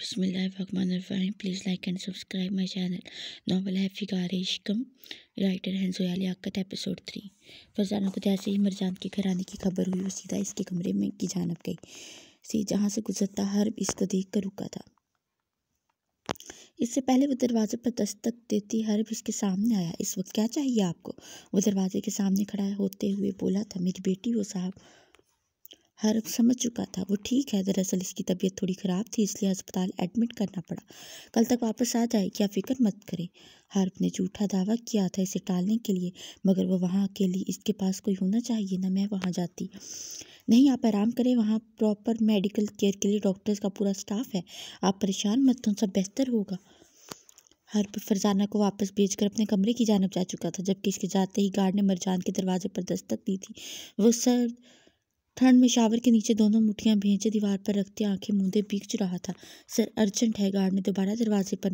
बसमीम please like and subscribe my channel novel है फिगार इश्कम राइटर हैं जोयाल याकत एपिसोड थ्री फरजाना को जैसे तो ही मरजान के घर आने की खबर हुई वो सीधा इसके कमरे में की जानब गई सी जहाँ से गुजरता हर इसको देख कर रुका था इससे पहले वो दरवाजे पर दस्तक देती हरब इसके सामने आया इस वक्त क्या चाहिए आपको वो दरवाजे के सामने खड़ा होते हुए बोला था मेरी बेटी वो साहब हर्ब समझ चुका था वो ठीक है दरअसल इसकी तबीयत थोड़ी ख़राब थी इसलिए अस्पताल एडमिट करना पड़ा कल तक वापस आ जाए क्या फिक्र मत करें हर्ब ने झूठा दावा किया था इसे टालने के लिए मगर वह वहाँ अकेली इसके पास कोई होना चाहिए ना मैं वहाँ जाती नहीं आप आराम करें वहाँ प्रॉपर मेडिकल केयर के लिए डॉक्टर्स का पूरा स्टाफ है आप परेशान मत हों सब बेहतर होगा हर्ब फरजाना को वापस कर अपने कमरे की जानब जा चुका था जबकि इसके जाते ही गार्ड ने मरजान के दरवाजे पर दस्तक दी थी वो सर ठंड में शावर के नीचे दोनों मुठियाँ भेजे दीवार पर रखते आंखें मूंदे भीग रहा था सर अर्जेंट है गार्ड ने दोबारा दरवाजे पर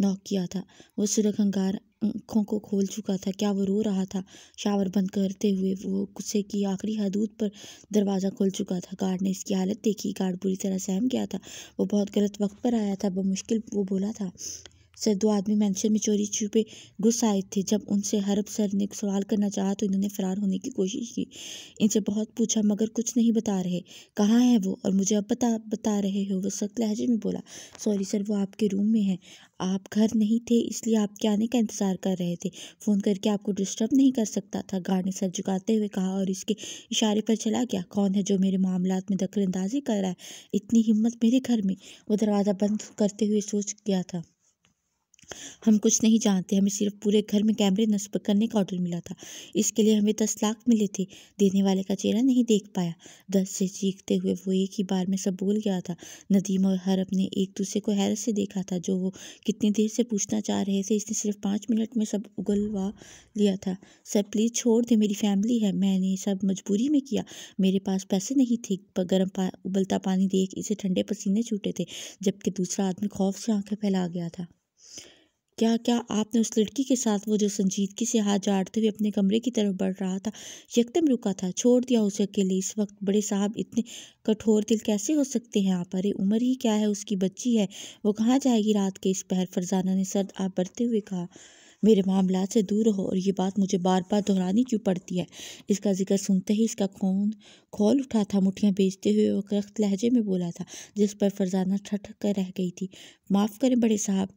नॉक किया था वो सुरख अंगार आँखों को खोल चुका था क्या वो रो रहा था शावर बंद करते हुए वो गुस्से की आखिरी हदूद पर दरवाज़ा खोल चुका था गार्ड ने इसकी हालत देखी गार्ड बुरी तरह सहम गया था वो बहुत गलत वक्त पर आया था बमुश्किल वो बोला था सर दो आदमी मैंशन में चोरी छुपे घुस आए थे जब उनसे हरब सर ने सवाल करना चाहा तो इन्होंने फरार होने की कोशिश की इनसे बहुत पूछा मगर कुछ नहीं बता रहे कहाँ है वो और मुझे अब बता बता रहे हो वो सख्त लहजे में बोला सॉरी सर वो आपके रूम में है आप घर नहीं थे इसलिए आपके आने का इंतज़ार कर रहे थे फ़ोन करके आपको डिस्टर्ब नहीं कर सकता था गार्ड ने सर झुकाते हुए कहा और इसके इशारे पर चला गया कौन है जो मेरे मामला में अंदाजी कर रहा है इतनी हिम्मत मेरे घर में वो दरवाज़ा बंद करते हुए सोच गया था हम कुछ नहीं जानते हमें सिर्फ पूरे घर में कैमरे नस्ब करने का ऑर्डर मिला था इसके लिए हमें दस लाख मिले थे देने वाले का चेहरा नहीं देख पाया दस से चीखते हुए वो एक ही बार में सब बोल गया था नदीम और हरफ ने एक दूसरे को हैरत से देखा था जो वो कितनी देर से पूछना चाह रहे थे इसने सिर्फ पाँच मिनट में सब उगलवा लिया था सर प्लीज़ छोड़ दे मेरी फैमिली है मैंने सब मजबूरी में किया मेरे पास पैसे नहीं थे गर्म पा, उबलता पानी देख इसे ठंडे पसीने छूटे थे जबकि दूसरा आदमी खौफ से आँखें फैला गया था क्या क्या आपने उस लड़की के साथ वो जो संजीदगी से हाथ झाड़ते हुए अपने कमरे की तरफ बढ़ रहा था यकदम रुका था छोड़ दिया उसे अकेले इस वक्त बड़े साहब इतने कठोर दिल कैसे हो सकते हैं आप अरे उम्र ही क्या है उसकी बच्ची है वो कहाँ जाएगी रात के इस पहर फरजाना ने सर्द आप बढ़ते हुए कहा मेरे मामला से दूर रहो और ये बात मुझे बार बार दोहरानी क्यों पड़ती है इसका जिक्र सुनते ही इसका खून खोल उठा था मुठियाँ बेचते हुए वो करख्त लहजे में बोला था जिस पर फरजाना ठठ कर रह गई थी माफ़ करें बड़े साहब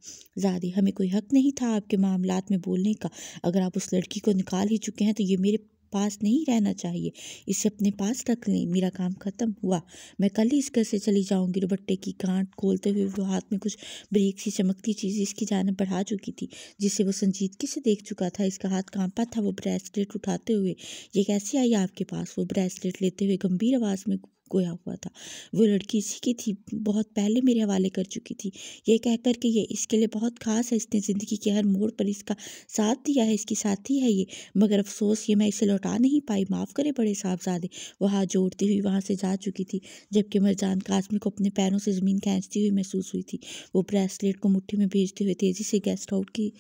ज़ादी हमें कोई हक नहीं था आपके मामला में बोलने का अगर आप उस लड़की को निकाल ही चुके हैं तो ये मेरे पास नहीं रहना चाहिए इसे अपने पास रख लें मेरा काम ख़त्म हुआ मैं कल ही इस घर से चली जाऊंगी दुपट्टे की गांठ खोलते हुए वो हाथ में कुछ ब्रेक सी चमकती चीज़ इसकी जानब बढ़ा चुकी थी जिसे वो संजीदगी से देख चुका था इसका हाथ कांपा था वो ब्रेसलेट उठाते हुए ये कैसे आई आपके पास वो ब्रेसलेट लेते हुए गंभीर आवाज़ में गोया हुआ था वो लड़की इसी की थी बहुत पहले मेरे हवाले कर चुकी थी ये कहकर कि ये इसके लिए बहुत ख़ास है इसने ज़िंदगी के हर मोड़ पर इसका साथ दिया है इसकी साथी है ये मगर अफसोस ये मैं इसे लौटा नहीं पाई माफ़ करे बड़े साहबजादे वह हाथ जोड़ती हुई वहाँ से जा चुकी थी जबकि मरजान काजमी को अपने पैरों से ज़मीन खींचती हुई महसूस हुई थी वो ब्रेसलेट को मुठ्ठी में भेजते हुए तेज़ी से गेस्ट हाउस की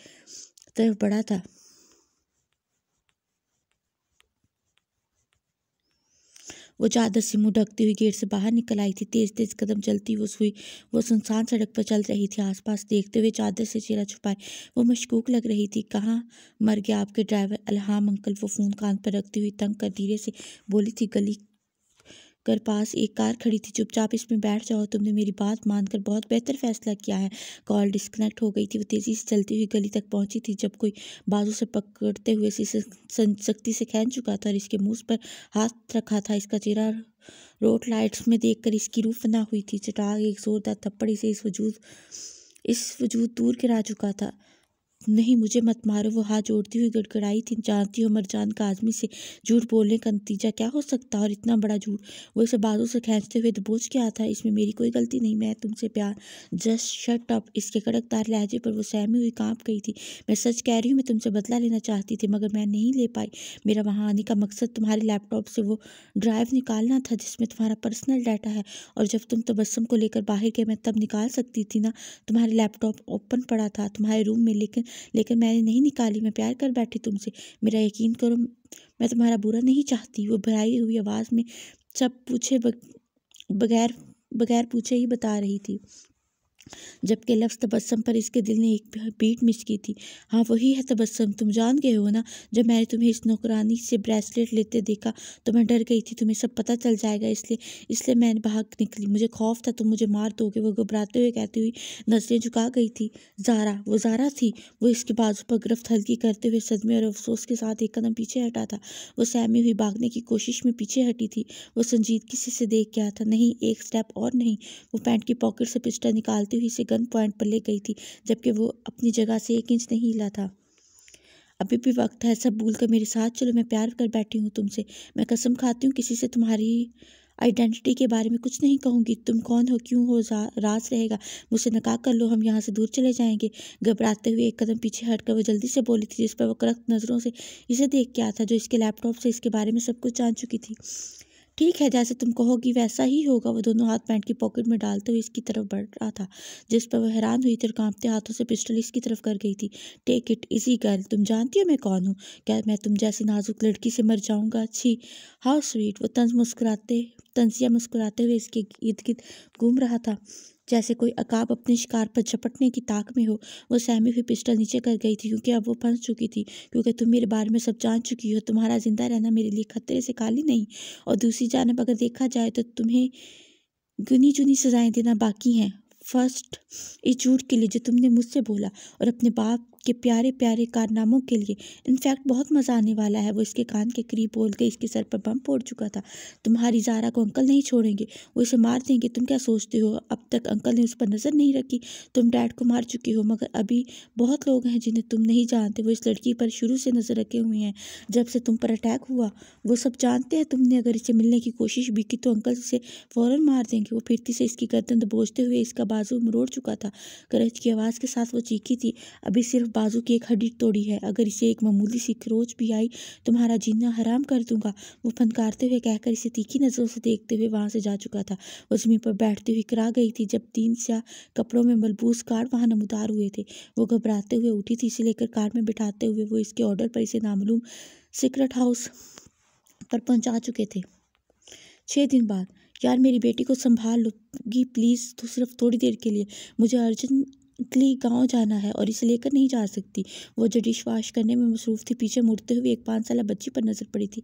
तरफ बढ़ा था वो चादर से मुंह ढकती हुई गेट से बाहर निकल आई थी तेज तेज कदम चलती वो सुई वो सुनसान सड़क पर चल रही थी आसपास देखते हुए चादर से चेहरा छुपाए वो मशकूक लग रही थी कहाँ मर गया आपके ड्राइवर अलहम अंकल वो फ़ोन कान पर रखती हुई तंग कर धीरे से बोली थी गली कर पास एक कार खड़ी थी चुपचाप इसमें बैठ जाओ तुमने मेरी बात मानकर बहुत बेहतर फैसला किया है कॉल डिस्कनेक्ट हो गई थी वो तेज़ी से चलती हुई गली तक पहुंची थी जब कोई बाजू से पकड़ते हुए इसे सख्ती से खेन चुका था और इसके मुँह पर हाथ रखा था इसका चेहरा रोड लाइट्स में देख इसकी रूह फना हुई थी चटाग एक जोरदार थप्पड़ से इस वजूद इस वजूद दूर गिरा चुका था नहीं मुझे मत मारो वो हाथ जोड़ती हुई गड़गड़ाई थी जानती हो मरजान का आदमी से झूठ बोलने का नतीजा क्या हो सकता और इतना बड़ा झूठ वो इसे बाजू से खींचते हुए दबोच के आता इसमें मेरी कोई गलती नहीं मैं तुमसे प्यार जस्ट शट अप इसके कड़क तार लहजे पर वो सहमी हुई कांप गई थी मैं सच कह रही हूँ मैं तुमसे बदला लेना चाहती थी मगर मैं नहीं ले पाई मेरा वहाँ आने का मकसद तुम्हारे लैपटॉप से वो ड्राइव निकालना था जिसमें तुम्हारा पर्सनल डाटा है और जब तुम तबसम को लेकर बाहर गए मैं तब निकाल सकती थी ना तुम्हारे लैपटॉप ओपन पड़ा था तुम्हारे रूम में लेकिन लेकिन मैंने नहीं निकाली मैं प्यार कर बैठी तुमसे मेरा यकीन करो मैं तुम्हारा बुरा नहीं चाहती वो भराई हुई आवाज़ में सब पूछे बगैर बगैर पूछे ही बता रही थी जबकि लफ्ज़ तबसम पर इसके दिल ने एक बीट मिस की थी हाँ वही है तबसम तुम जान गए हो ना जब मैंने तुम्हें इस नौकरानी से ब्रेसलेट लेते देखा तो मैं डर गई थी तुम्हें सब पता चल जाएगा इसलिए इसलिए मैंने भाग निकली मुझे खौफ था तुम मुझे मार दोगे वो घबराते हुए कहती हुई नजरें झुका गई थी जारा वो जारा थी वो इसके बाजू पर गिरफ्त हल्की करते हुए सदमे और अफसोस के साथ एक कदम पीछे हटा था वो सहमी हुई भागने की कोशिश में पीछे हटी थी वो किसी से देख गया था नहीं एक स्टेप और नहीं वो पैंट की पॉकेट से पिस्टा निकालती भागते हुए इसे गन पॉइंट पर ले गई थी जबकि वो अपनी जगह से एक इंच नहीं हिला था अभी भी वक्त है सब भूल कर मेरे साथ चलो मैं प्यार कर बैठी हूँ तुमसे मैं कसम खाती हूँ किसी से तुम्हारी आइडेंटिटी के बारे में कुछ नहीं कहूँगी तुम कौन हो क्यों हो राज रहेगा मुझसे नका कर लो हम यहाँ से दूर चले जाएंगे घबराते हुए एक कदम पीछे हटकर वो जल्दी से बोली थी जिस पर वो करक्त नज़रों से इसे देख के आता जो इसके लैपटॉप से इसके बारे में सब कुछ जान चुकी थी ठीक है जैसे तुम कहोगी वैसा ही होगा वो दोनों हाथ पैंट की पॉकेट में डालते हुए इसकी तरफ बढ़ रहा था जिस पर वह हैरान हुई थी और कांपते हाथों से पिस्टल इसकी तरफ कर गई थी टेक इट इजी गर्ल तुम जानती हो मैं कौन हूँ क्या मैं तुम जैसी नाजुक लड़की से मर जाऊँगा अच्छी हाउ स्वीट वो तंज मुस्कुराते तंजिया मुस्कुराते हुए इसके इर्द गिर्द घूम रहा था जैसे कोई अकाब अपने शिकार पर झपटने की ताक में हो वो सहमी हुई पिस्टल नीचे कर गई थी क्योंकि अब वो फंस चुकी थी क्योंकि तुम मेरे बारे में सब जान चुकी हो तुम्हारा जिंदा रहना मेरे लिए खतरे से खाली नहीं और दूसरी जानब अगर देखा जाए तो तुम्हें गुनी चुनी सजाएं देना बाकी हैं फर्स्ट इस झूठ के लिए जो तुमने मुझसे बोला और अपने बाप के प्यारे प्यारे कारनामों के लिए इनफैक्ट बहुत मज़ा आने वाला है वो इसके कान के करीब बोल के इसके सर पर बम फोड़ चुका था तुम्हारी जारा को अंकल नहीं छोड़ेंगे वो इसे मार देंगे तुम क्या सोचते हो अब तक अंकल ने उस पर नज़र नहीं रखी तुम डैड को मार चुकी हो मगर अभी बहुत लोग हैं जिन्हें तुम नहीं जानते वो इस लड़की पर शुरू से नज़र रखे हुए हैं जब से तुम पर अटैक हुआ वो सब जानते हैं तुमने अगर इसे मिलने की कोशिश भी की तो अंकल इसे फ़ौरन मार देंगे वो फिरती से इसकी गर्दन दबोचते हुए इसका बाजू मरोड़ चुका था करज की आवाज़ के साथ वो चीखी थी अभी सिर्फ बाजू की एक हड्डी तोड़ी है अगर इसे एक मामूली सी खरोच भी आई तुम्हारा तो जीना हराम कर दूंगा वो फनकारते हुए कहकर इसे तीखी नज़रों से देखते हुए वहां से जा चुका था वो ज़मीन पर बैठते हुए करा गई थी जब तीन सिया कपड़ों में मलबूस कार्ड वहां नमदार हुए थे वो घबराते हुए उठी थी इसे लेकर कार में बिठाते हुए वो इसके ऑर्डर पर इसे नामलूम सिक्रेट हाउस पर पहुँचा चुके थे छः दिन बाद यार मेरी बेटी को संभाल लोगी प्लीज़ तो सिर्फ थोड़ी देर के लिए मुझे अर्जेंट लिए गांव जाना है और इसे लेकर नहीं जा सकती वो जो डिश वाश करने में मसरूफ़ थी पीछे मुड़ते हुए एक पाँच साल बच्ची पर नज़र पड़ी थी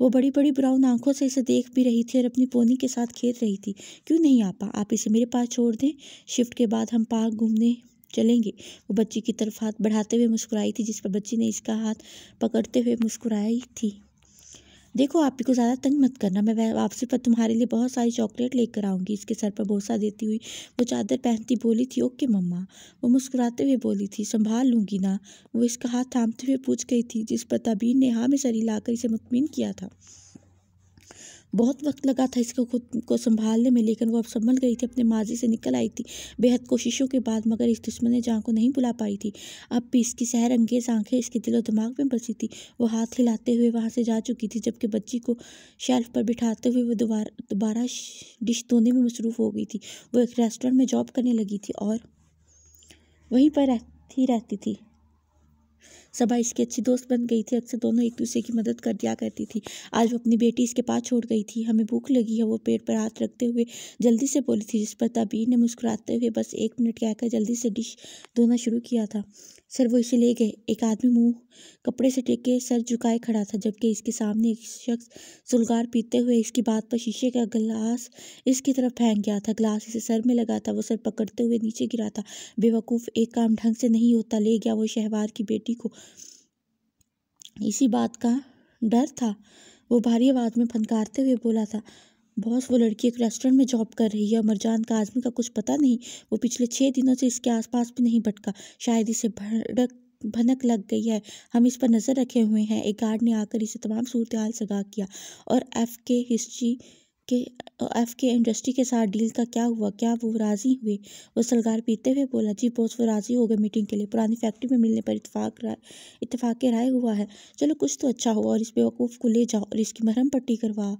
वो बड़ी बड़ी ब्राउन आंखों से इसे देख भी रही थी और अपनी पोनी के साथ खेल रही थी क्यों नहीं आपा आप इसे मेरे पास छोड़ दें शिफ्ट के बाद हम पार्क घूमने चलेंगे वो बच्ची की तरफ हाथ बढ़ाते हुए मुस्कुराई थी जिस पर बच्ची ने इसका हाथ पकड़ते हुए मुस्कुराई थी देखो आप ही को ज़्यादा तंग मत करना मैं वापसी पर तुम्हारे लिए बहुत सारी चॉकलेट लेकर आऊँगी इसके सर पर भोसा देती हुई वो चादर पहनती बोली थी ओके मम्मा वो मुस्कुराते हुए बोली थी संभाल लूँगी ना वो इसका हाथ थामते हुए पूछ गई थी जिस पर तबीर ने हाँ में सर कर इसे मुतमिन किया था बहुत वक्त लगा था इसको खुद को संभालने में लेकिन वो अब संभल गई थी अपने माजी से निकल आई थी बेहद कोशिशों के बाद मगर इस दुश्मन ने जहाँ को नहीं बुला पाई थी अब भी इसकी सहर अंगेज आंखें इसके दिलो दिमाग में बसी थी वो हाथ हिलाते हुए वहाँ से जा चुकी थी जबकि बच्ची को शेल्फ पर बिठाते हुए वो दोबारा दोबारा डिश धोने में मसरूफ़ हो गई थी वो एक रेस्टोरेंट में जॉब करने लगी थी और वहीं पर रहती रहती थी सबा इसकी अच्छी दोस्त बन गई थी अक्सर दोनों एक दूसरे की मदद कर दिया करती थी आज वो अपनी बेटी इसके पास छोड़ गई थी हमें भूख लगी है वो पेड़ पर हाथ रखते हुए जल्दी से बोली थी जिस पर ताबीर ने मुस्कुराते हुए बस एक मिनट कहकर जल्दी से डिश धोना शुरू किया था सर वो इसे ले गए एक आदमी मुंह कपड़े से टेक के सर झुकाए खड़ा था जबकि इसके सामने एक शख्स सुलगार पीते हुए इसकी बात पर शीशे का गिलास इसकी तरफ फेंक गया था गिलास इसे सर में लगा था वो सर पकड़ते हुए नीचे गिरा था बेवकूफ़ एक काम ढंग से नहीं होता ले गया वो शहवार की बेटी को इसी बात का डर था वो भारी आवाज़ में फनकारते हुए बोला था बॉस वो लड़की एक रेस्टोरेंट में जॉब कर रही है और मरजान का आजमी का कुछ पता नहीं वो पिछले छः दिनों से इसके आसपास भी नहीं भटका शायद इसे भड़क भनक लग गई है हम इस पर नज़र रखे हुए हैं एक गार्ड ने आकर इसे तमाम सूरत हाल सगा किया और एफ़ के हिस्ट्री के एफ़ के इंडस्ट्री के साथ डील का क्या हुआ क्या वो राज़ी हुए वो सलगार पीते हुए बोला जी बॉस वो राज़ी हो गए मीटिंग के लिए पुरानी फैक्ट्री में मिलने पर इतफाक राय इतफाक़ राय हुआ है चलो कुछ तो अच्छा हुआ और इस बेवकूफ़ को ले जाओ और इसकी मरहम पट्टी करवाओ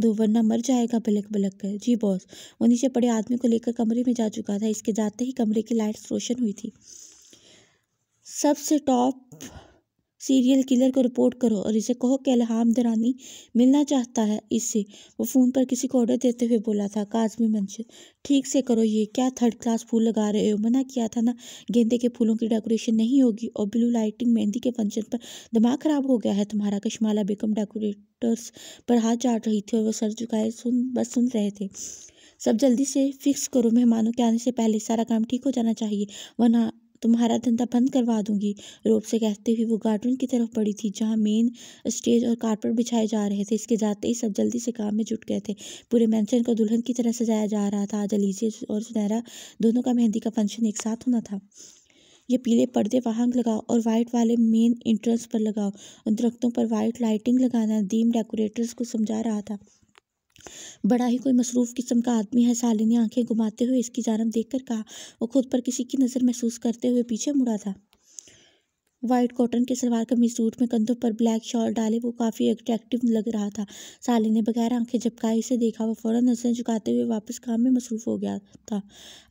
दो वरना मर जाएगा बलक बलक कर जी बॉस वो नीचे पड़े आदमी को लेकर कमरे में जा चुका था इसके जाते ही कमरे की लाइट्स रोशन हुई थी सबसे टॉप सीरियल किलर को रिपोर्ट करो और इसे कहो कि अलहाम दरानी मिलना चाहता है इससे वो फ़ोन पर किसी को ऑर्डर देते हुए बोला था काजमी मंशन ठीक से करो ये क्या थर्ड क्लास फूल लगा रहे हो मना किया था ना गेंदे के फूलों की डेकोरेशन नहीं होगी और ब्लू लाइटिंग मेहंदी के फंक्शन पर दिमाग ख़राब हो गया है तुम्हारा कश्माला बेगम डेकोरेटर्स पर हाथ चाट रही थी और वह सर झुकाए सुन बस सुन रहे थे सब जल्दी से फिक्स करो मेहमानों के आने से पहले सारा काम ठीक हो जाना चाहिए वरना तुम्हारा धंधा बंद करवा दूंगी रोब से कहते हुए वो गार्डन की तरफ पड़ी थी जहाँ मेन स्टेज और कारपेट बिछाए जा रहे थे इसके जाते ही सब जल्दी से काम में जुट गए थे पूरे मैंशन को दुल्हन की तरह सजाया जा रहा था आज अलीजे और सुनहरा दोनों का मेहंदी का फंक्शन एक साथ होना था ये पीले पर्दे वाहन लगाओ और वाइट वाले मेन एंट्रेंस पर लगाओ उन दरख्तों पर वाइट लाइटिंग लगाना दीम डेकोरेटर्स को समझा रहा था बड़ा ही कोई मसरूफ़ किस्म का आदमी है साली ने आंखें घुमाते हुए इसकी जानब देखकर कहा वो ख़ुद पर किसी की नज़र महसूस करते हुए पीछे मुड़ा था वाइट कॉटन के सलवार कमीज सूट में कंधों पर ब्लैक शॉल डाले वो काफ़ी अट्रैक्टिव लग रहा था साली ने बगैर आंखें झपकाए से देखा वो फ़ौरन नजरें झुकाते हुए वापस काम में मसरूफ हो गया था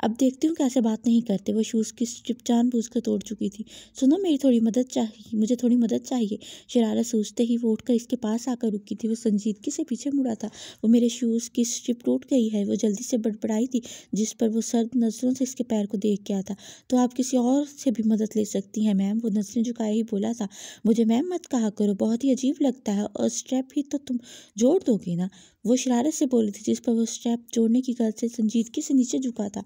अब देखती हूँ कैसे बात नहीं करते वो शूज़ की चिपचान बूझ कर तोड़ चुकी थी सुनो मेरी थोड़ी मदद चाहिए मुझे थोड़ी मदद चाहिए शरारत सोचते ही वो उठकर इसके पास आकर रुकी थी वो संजीदगी से पीछे मुड़ा था वो मेरे शूज़ की स्ट्रिप टूट गई है वो जल्दी से बड़बड़ाई थी जिस पर वो सर्द नज़रों से इसके पैर को देख गया था तो आप किसी और से भी मदद ले सकती हैं मैम वो नजर उसने झुकाए ही बोला था मुझे मैम मत कहा करो बहुत ही अजीब लगता है और स्ट्रैप ही तो तुम जोड़ दोगे ना वो शरारत से बोली थी जिस पर वो स्ट्रैप जोड़ने की गलत से संजीदगी से नीचे झुका था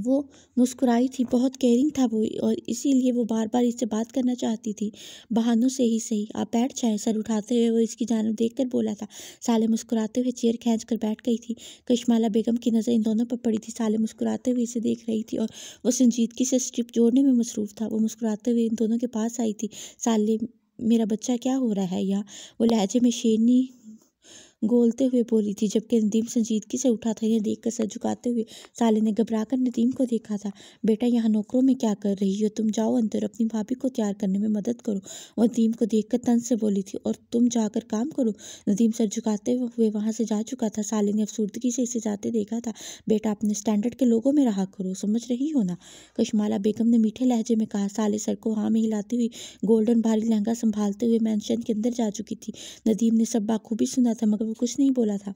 वो मुस्कुराई थी बहुत केयरिंग था वो और इसीलिए वो बार बार इससे बात करना चाहती थी बहानों से ही सही आप बैठ जाए सर उठाते हुए वो इसकी जानब देख कर बोला था साले मुस्कुराते हुए चेयर खींच कर बैठ गई थी कश्माला बेगम की नज़र इन दोनों पर पड़ी थी साले मुस्कुराते हुए इसे देख रही थी और वो संजीदगी से स्ट्रिप जोड़ने में मसरूफ़ था वो मुस्कुराते हुए इन दोनों के पास आई थी साले मेरा बच्चा क्या हो रहा है यहाँ वो लहजे में शेरनी गोलते हुए बोली थी जबकि नदीम संजीदगी से उठा था यह देखकर सर झुकाते हुए साले ने घबराकर नदीम को देखा था बेटा यहाँ नौकरों में क्या कर रही हो तुम जाओ अंदर अपनी भाभी को तैयार करने में मदद करो वह नदीम को कर तन से बोली थी और तुम जाकर काम करो नदीम सर झुकाते हुए वहाँ से जा चुका था साले ने अफसूर्दगी से इसे जाते देखा था बेटा अपने स्टैंडर्ड के लोगों में रहा करो समझ रही हो ना कशमाला बेगम ने मीठे लहजे में कहा साले सर को हाँ में हिलाती हुई गोल्डन भारी लहंगा संभालते हुए मैंशन के अंदर जा चुकी थी नदीम ने सब बाखूबी सुना था मगर कुछ नहीं बोला था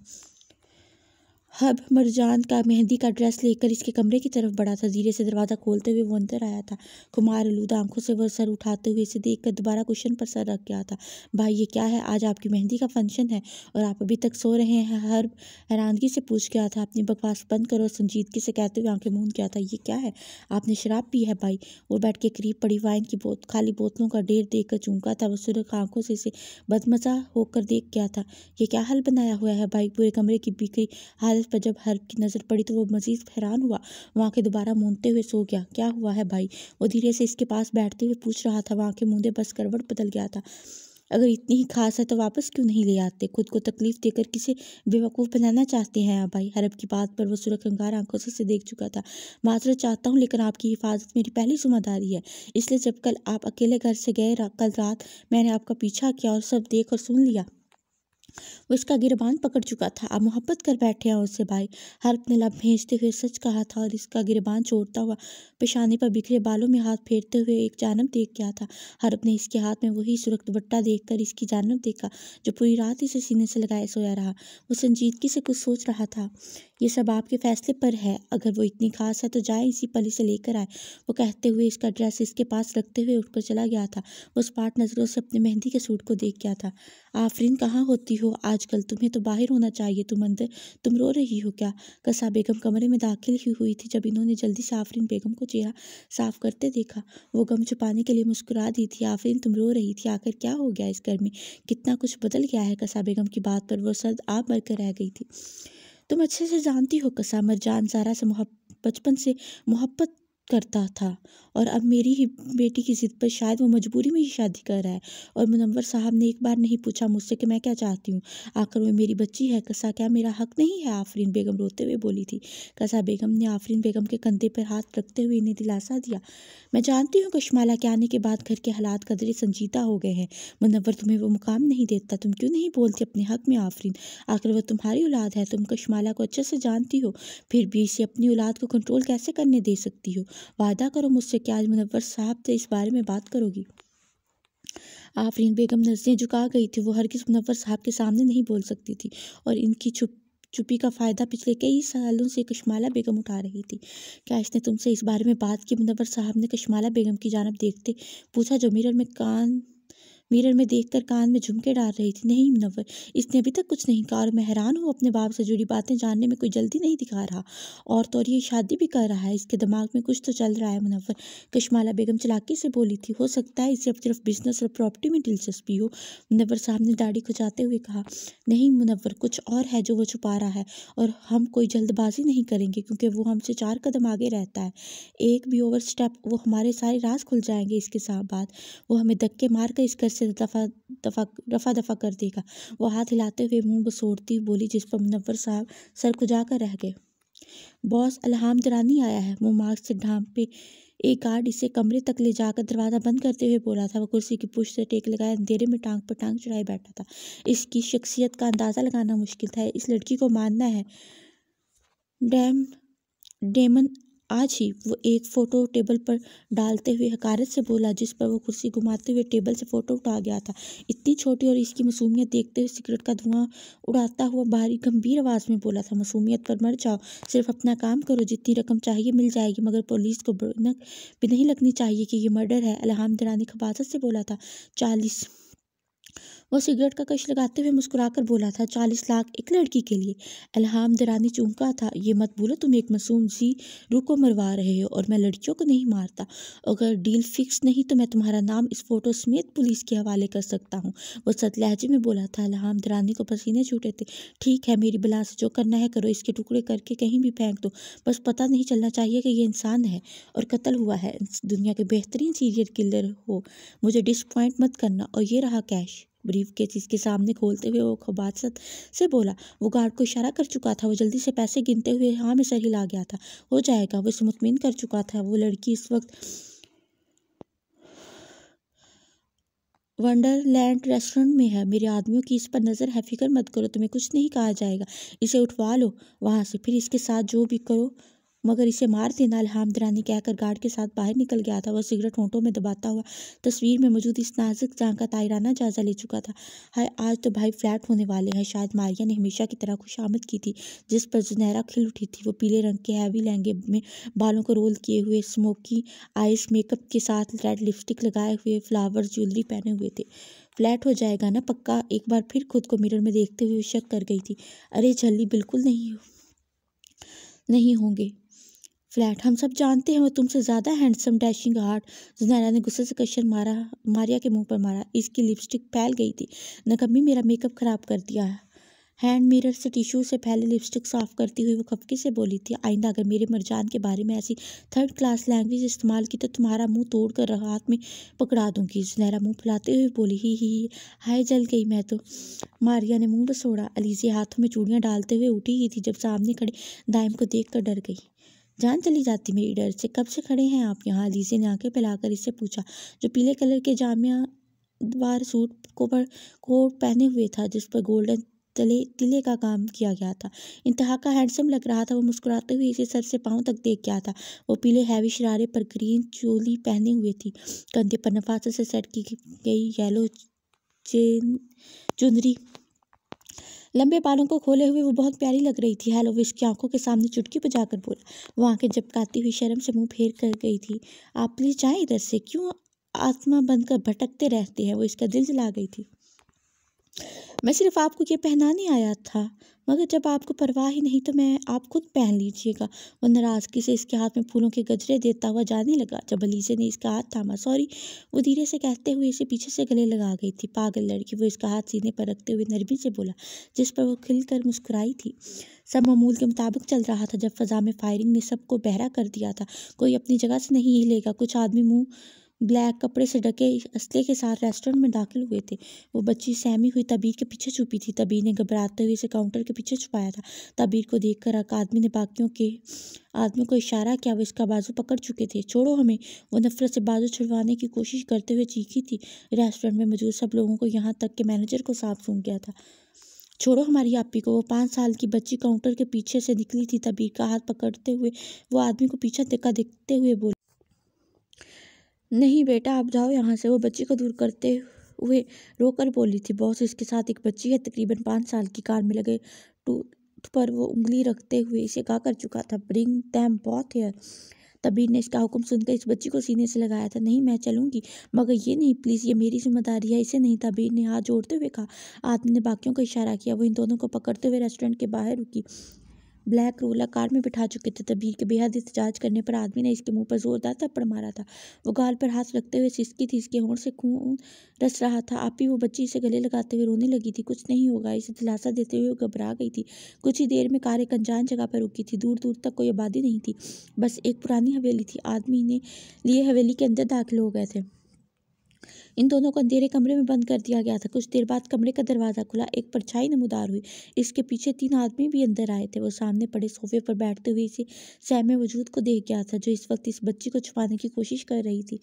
हब मरजान का मेहंदी का ड्रेस लेकर इसके कमरे की तरफ बढ़ा था धीरे से दरवाज़ा खोलते हुए वो अंदर आया था कुमार आलूदा आंखों से वह सर उठाते हुए इसे देखकर दोबारा कुशन पर सर रख गया था भाई ये क्या है आज आपकी मेहंदी का फंक्शन है और आप अभी तक सो रहे हैं हर हैरानगी से पूछ गया था अपनी बकवास बंद करो और संजीदगी से कहते हुए आंखें मूंद गया था ये क्या है आपने शराब पी है भाई वो बैठ के करीब पड़ी वाइन की बोत खाली बोतलों का ढेर देख कर चूंका था वह सुरख आंखों से इसे बदमजा होकर देख गया था ये क्या हल बनाया हुआ है भाई पूरे कमरे की बिक्री हाल उस पर जब हर्क की नज़र पड़ी तो वह मजीद हैरान हुआ वहाँ के दोबारा मूंदते हुए सो गया क्या हुआ है भाई वो धीरे से इसके पास बैठते हुए पूछ रहा था वहाँ के मूँदे बस करवट बदल गया था अगर इतनी ही खास है तो वापस क्यों नहीं ले आते खुद को तकलीफ देकर किसे बेवकूफ़ बनाना चाहते हैं आप भाई हरब की बात पर वो अंगार आंखों से देख चुका था मात्र चाहता हूँ लेकिन आपकी हिफाजत मेरी पहली जिम्मेदारी है इसलिए जब कल आप अकेले घर से गए रा, कल रात मैंने आपका पीछा किया और सब देख और सुन लिया वो इसका गिरबान पकड़ चुका था आप मोहब्बत कर बैठे हैं उससे भाई हर्फ ने लब भेजते हुए सच कहा था और इसका गिरबान छोड़ता हुआ पेशाने पर बिखरे बालों में हाथ फेरते हुए एक जानब देख गया था हर्फ ने इसके हाथ में वही सुरख दुपट्टा देखकर इसकी जानब देखा जो पूरी रात इसे सीने से लगाए सोया रहा वो संजीदगी से कुछ सोच रहा था ये सब आपके फ़ैसले पर है अगर वो इतनी खास है तो जाए इसी पली से लेकर आए वो कहते हुए इसका ड्रेस इसके पास रखते हुए उठकर चला गया था वो स्पाट नज़रों से अपने मेहंदी के सूट को देख गया था आफरीन कहाँ होती हो आजकल तुम्हें तो बाहर होना चाहिए तुम अंदर तुम रो रही हो क्या कसा बेगम कमरे में दाखिल ही हुई थी जब इन्होंने जल्दी से आफरीन बेगम को चेहरा साफ करते देखा वो गम छुपाने के लिए मुस्कुरा दी थी आफरीन तुम रो रही थी आखिर क्या हो गया इस घर में कितना कुछ बदल गया है कसा बेगम की बात पर वो सर्द आप कर रह गई थी तुम तो अच्छे से जानती हो मर जान सारा से मोहब्बत बचपन से मोहब्बत करता था और अब मेरी ही बेटी की ज़िद पर शायद वो मजबूरी में ही शादी कर रहा है और मुनवर साहब ने एक बार नहीं पूछा मुझसे कि मैं क्या चाहती हूँ आखिर वो मेरी बच्ची है कसा क्या मेरा हक नहीं है आफरीन बेगम रोते हुए बोली थी कसा बेगम ने आफरीन बेगम के कंधे पर हाथ रखते हुए इन्हें दिलासा दिया मैं जानती हूँ कशमाला के आने के बाद घर के हालात कदरे संजीदा हो गए हैं मुनवर तुम्हें वो मुकाम नहीं देता तुम क्यों नहीं बोलती अपने हक में आफरीन आखिर वह तुम्हारी औलाद है तुम कशमाला को अच्छे से जानती हो फिर भी इसे अपनी औलाद को कंट्रोल कैसे करने दे सकती हो वादा करो मुझसे कि आज मुनवर साहब से इस बारे में बात करोगी आफरीन बेगम नजरें झुका गई थी वो हर किस मुनवर साहब के सामने नहीं बोल सकती थी और इनकी छुप चुपी का फ़ायदा पिछले कई सालों से कश्माला बेगम उठा रही थी क्या इसने तुमसे इस बारे में बात की मुनवर साहब ने कश्माला बेगम की जानब देखते पूछा जमीर और मैं कान मिरर में देखकर कान में झुमके डाल रही थी नहीं मुनवर इसने अभी तक कुछ नहीं कहा और मैं हैरान हूँ अपने बाप से जुड़ी बातें जानने में कोई जल्दी नहीं दिखा रहा और तो और ये शादी भी कर रहा है इसके दिमाग में कुछ तो चल रहा है मुनवर कश्माला बेगम चलाकी से बोली थी हो सकता है इसे अब सिर्फ बिजनेस और प्रॉपर्टी में दिलचस्पी हो मुनवर साहब ने दाढ़ी खुजाते हुए कहा नहीं मुनवर कुछ और है जो वो छुपा रहा है और हम कोई जल्दबाजी नहीं करेंगे क्योंकि वो हमसे चार कदम आगे रहता है एक भी ओवर स्टेप वो हमारे सारे राज खुल जाएंगे इसके साथ बाद वो हमें धक्के मार कर इस घर से दफा दफा रफा दफा कर देगा वो हाथ हिलाते हुए मुंह बसोड़ती बोली जिस पर मुनवर साहब सर खुजा कर रह गए बॉस अलहमद रानी आया है मुँह मार्ग से पे एक गार्ड इसे कमरे तक ले जाकर दरवाज़ा बंद करते हुए बोला था वह कुर्सी की पुश से टेक लगाए अंधेरे में टांग पर टांग चढ़ाए बैठा था इसकी शख्सियत का अंदाज़ा लगाना मुश्किल था इस लड़की को मानना है डैम डेमन आज ही वो एक फ़ोटो टेबल पर डालते हुए हकारत से बोला जिस पर वो कुर्सी घुमाते हुए टेबल से फ़ोटो उठा गया था इतनी छोटी और इसकी मसूमियत देखते हुए सिगरेट का धुआं उड़ाता हुआ भारी गंभीर आवाज़ में बोला था मसूमियत पर मर जाओ सिर्फ अपना काम करो जितनी रकम चाहिए मिल जाएगी मगर पुलिस को भी नहीं लगनी चाहिए कि यह मर्डर है अलहमदरानी ने खबासत से बोला था चालीस वह सिगरेट का कश लगाते हुए मुस्कुराकर बोला था चालीस लाख एक लड़की के लिए अलहाम दरानी चूंका था ये मत बोलो तुम एक मासूम सी रूह को मरवा रहे हो और मैं लड़कियों को नहीं मारता अगर डील फिक्स नहीं तो मैं तुम्हारा नाम इस फोटो समेत पुलिस के हवाले कर सकता हूँ वह सत लहजे में बोला था अलहाम दरानी को पसीने छूटे थे ठीक है मेरी बला से जो करना है करो इसके टुकड़े करके कहीं भी फेंक दो बस पता नहीं चलना चाहिए कि ये इंसान है और कत्ल हुआ है दुनिया के बेहतरीन सीरियल किलर हो मुझे डिसपॉइंट मत करना और ये रहा कैश ब्रीफ केस इसके सामने खोलते हुए वो खबासत से बोला वो गार्ड को इशारा कर चुका था वो जल्दी से पैसे गिनते हुए हाँ में सर हिला गया था हो जाएगा वो मुतमिन कर चुका था वो लड़की इस वक्त वंडरलैंड रेस्टोरेंट में है मेरे आदमियों की इस पर नज़र है फिक्र मत करो तुम्हें कुछ नहीं कहा जाएगा इसे उठवा लो वहाँ से फिर इसके साथ जो भी करो मगर इसे मार देना अलहमद रानी कहकर गार्ड के साथ बाहर निकल गया था वह सिगरेट होंटों में दबाता हुआ तस्वीर में मौजूद इस नाजुक जहाँ का तायराना जायजा ले चुका था हाय आज तो भाई फ्लैट होने वाले हैं शायद मारिया ने हमेशा की तरह खुश आमद की थी जिस पर जुनहरा खिल उठी थी वो पीले रंग के हैवी लहंगे में बालों को रोल किए हुए स्मोकी आइस मेकअप के साथ रेड लिपस्टिक लगाए हुए फ्लावर ज्वेलरी पहने हुए थे फ्लैट हो जाएगा ना पक्का एक बार फिर खुद को मिरर में देखते हुए शक कर गई थी अरे झल्ली बिल्कुल नहीं नहीं होंगे फ्लैट हम सब जानते हैं वो तुमसे ज़्यादा हैंडसम डैशिंग हार्ट जुनैरा ने गुस्से से कशर मारा मारिया के मुंह पर मारा इसकी लिपस्टिक फैल गई थी नकम्मी मेरा मेकअप ख़राब कर दिया है हैंड मिरर से टिश्यू से फैले लिपस्टिक साफ करती हुई वो खपकी से बोली थी आइंदा अगर मेरे मरजान के बारे में ऐसी थर्ड क्लास लैंग्वेज इस्तेमाल की तो तुम्हारा मुंह तोड़ कर हाथ में पकड़ा दूंगी सुनहरा मुंह फुलाते हुए बोली ही ही हाय जल गई मैं तो मारिया ने मुंह बसोड़ा अलीजे हाथों में चूड़ियाँ डालते हुए उठी ही थी जब सामने खड़े दाइम को देख कर डर गई जान चली जाती मेरी डर से कब से खड़े हैं आप यहाँ अलीसे ने आंखें फैलाकर इससे पूछा जो पीले कलर के जामिया वार सूट को पर कोट पहने हुए था जिस पर गोल्डन तले तिले का काम किया गया था इंतहा का हैंडसम लग रहा था वो मुस्कुराते हुए इसे सर से पाँव तक देख गया था वो पीले हैवी शरारे पर ग्रीन चोली पहने हुए थी कंधे पर नफासत से सेट की गई येलो चेन चुनरी लंबे बालों को खोले हुए वो बहुत प्यारी लग रही थी हेलो विश की आंखों के सामने चुटकी बजाकर बोला वो आंखें जपकाती हुई शर्म से मुंह फेर कर गई थी आप प्लीज जाए इधर से क्यों आत्मा बनकर भटकते रहते हैं वो इसका दिल जला गई थी मैं सिर्फ आपको ये पहनाने आया था मगर जब आपको परवाह ही नहीं तो मैं आप खुद पहन लीजिएगा वह नाराज़गी से इसके हाथ में फूलों के गजरे देता हुआ जाने लगा जब अलीजे ने इसका हाथ थामा सॉरी वो धीरे से कहते हुए इसे पीछे से गले लगा गई थी पागल लड़की वो इसका हाथ सीने पर रखते हुए नरमी से बोला जिस पर वो खिल कर मुस्कुराई थी सब मामूल के मुताबिक चल रहा था जब फ़जा में फायरिंग ने सबको बहरा कर दिया था कोई अपनी जगह से नहीं हिलेगा कुछ आदमी मुँह ब्लैक कपड़े से ढके असले के साथ रेस्टोरेंट में दाखिल हुए थे वो बच्ची सहमी हुई तबीर के पीछे छुपी थी तबीर ने घबराते हुए इसे काउंटर के पीछे छुपाया था तबीर को देखकर एक आदमी ने बाकियों के आदमी को इशारा किया वो इसका बाजू पकड़ चुके थे छोड़ो हमें वो नफरत से बाजू छुड़वाने की कोशिश करते हुए चीखी थी रेस्टोरेंट में मौजूद सब लोगों को यहाँ तक के मैनेजर को साफ सूंघ गया था छोड़ो हमारी आपी को वो पाँच साल की बच्ची काउंटर के पीछे से निकली थी तबीर का हाथ पकड़ते हुए वो आदमी को पीछा देखा देखते हुए बोले नहीं बेटा आप जाओ यहाँ से वो बच्ची को दूर करते हुए रोकर बोली थी बॉस इसके साथ एक बच्ची है तकरीबन पाँच साल की कार में लगे टूथ पर वो उंगली रखते हुए इसे गा कर चुका था ब्रिंग टैम बहुत हेयर तबीर ने इसका हुक्म सुनकर इस बच्ची को सीने से लगाया था नहीं मैं चलूंगी मगर ये नहीं प्लीज़ ये मेरी जिम्मेदारी है इसे नहीं तबीर ने हाथ जोड़ते हुए कहा आदमी ने बाकियों को इशारा किया वो इन दोनों को पकड़ते हुए रेस्टोरेंट के बाहर रुकी ब्लैक रोला कार में बिठा चुके थे तबीर के बेहद एहतजाज करने पर आदमी ने इसके मुंह पर जोरदार थप्पड़ मारा था वो गाल पर हाथ रखते हुए सिसकी थी इसके होंठ से खून रस रहा था आप ही वो बच्ची इसे गले लगाते हुए रोने लगी थी कुछ नहीं होगा इसे दिलासा देते हुए घबरा गई थी कुछ ही देर में कार एक अनजान जगह पर रुकी थी दूर दूर तक कोई आबादी नहीं थी बस एक पुरानी हवेली थी आदमी ने लिए हवेली के अंदर दाखिल हो गए थे इन दोनों को अंधेरे कमरे में बंद कर दिया गया था कुछ देर बाद कमरे का दरवाज़ा खुला एक परछाई नमदार हुई इसके पीछे तीन आदमी भी अंदर आए थे वो सामने पड़े सोफे पर बैठते हुए इसे सहमे वजूद को देख गया था जो इस वक्त इस बच्ची को छुपाने की कोशिश कर रही थी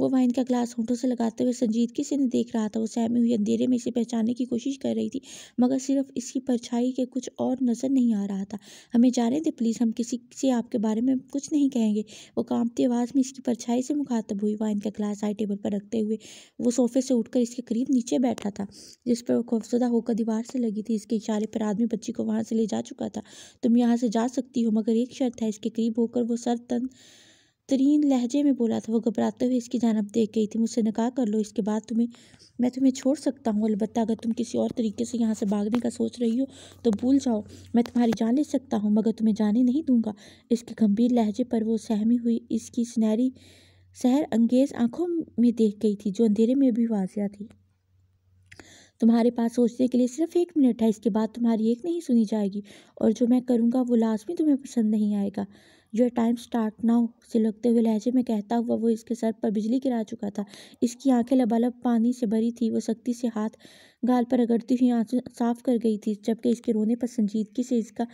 वो वाइन का ग्लास होंठों से लगाते हुए संजीदगी से देख रहा था वो सहमे हुए अंधेरे में इसे पहचानने की कोशिश कर रही थी मगर सिर्फ इसकी परछाई के कुछ और नज़र नहीं आ रहा था हमें जाने दे प्लीज़ हम किसी से आपके बारे में कुछ नहीं कहेंगे वो कांपती आवाज़ में इसकी परछाई से मुखातब हुई वाइन का ग्लास आई टेबल पर रखते हुए वो सोफे से उठकर इसके करीब नीचे बैठा था जिस पर वो खौफजदा होकर दीवार से लगी थी इसके इशारे पर आदमी बच्ची को वहाँ से ले जा चुका था तुम यहाँ से जा सकती हो मगर एक शर्त है इसके करीब होकर वो सर तन तरीन लहजे में बोला था वो घबराते हुए इसकी जानब देख गई थी मुझसे नकाह कर लो इसके बाद तुम्हें मैं तुम्हें छोड़ सकता हूँ अलबत्त अगर तुम किसी और तरीके से यहाँ से भागने का सोच रही हो तो भूल जाओ मैं तुम्हारी जान ले सकता हूँ मगर तुम्हें जाने नहीं दूंगा इसके गंभीर लहजे पर वो सहमी हुई इसकी सुनहरी शहर अंगेज आंखों में देख गई थी जो अंधेरे में भी वाजिया थी तुम्हारे पास सोचने के लिए सिर्फ एक मिनट है इसके बाद तुम्हारी एक नहीं सुनी जाएगी और जो मैं करूँगा वो लाजमी तुम्हें पसंद नहीं आएगा जो टाइम स्टार्ट नाउ से लगते हुए लहजे में कहता हुआ वो इसके सर पर बिजली गिरा चुका था इसकी आंखें लबालब पानी से भरी थी वो सख्ती से हाथ गाल पर रगड़ती हुई आंसू साफ कर गई थी जबकि इसके रोने पर संजीदगी से इसका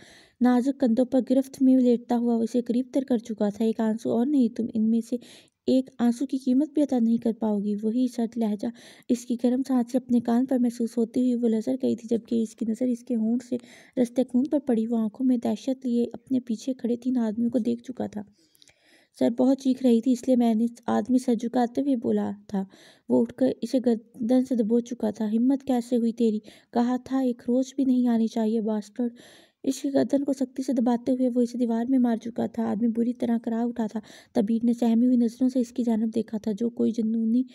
नाजुक कंधों पर गिरफ्त में लेटता हुआ उसे करीब तर कर चुका था एक आंसू और नहीं तुम इनमें से एक आंसू की कीमत भी अदा नहीं कर पाओगी वही सर्द लहजा इसकी गर्म सांस से अपने कान पर महसूस होती हुई वो नजर गई थी जबकि इसकी नज़र इसके होंठ से रस्ते खून पर पड़ी वो आंखों में दहशत लिए अपने पीछे खड़े तीन आदमियों को देख चुका था सर बहुत चीख रही थी इसलिए मैंने आदमी सर झुकाते हुए बोला था वो उठकर इसे गर्दन से दबोच चुका था हिम्मत कैसे हुई तेरी कहा था एक रोज भी नहीं आनी चाहिए बास्टर्ड इसके गर्दन को सख्ती से दबाते हुए वो इसे दीवार में मार चुका था आदमी बुरी तरह कराह उठा था तबीर ने सहमी हुई नज़रों से इसकी जानब देखा था जो कोई जुनूनी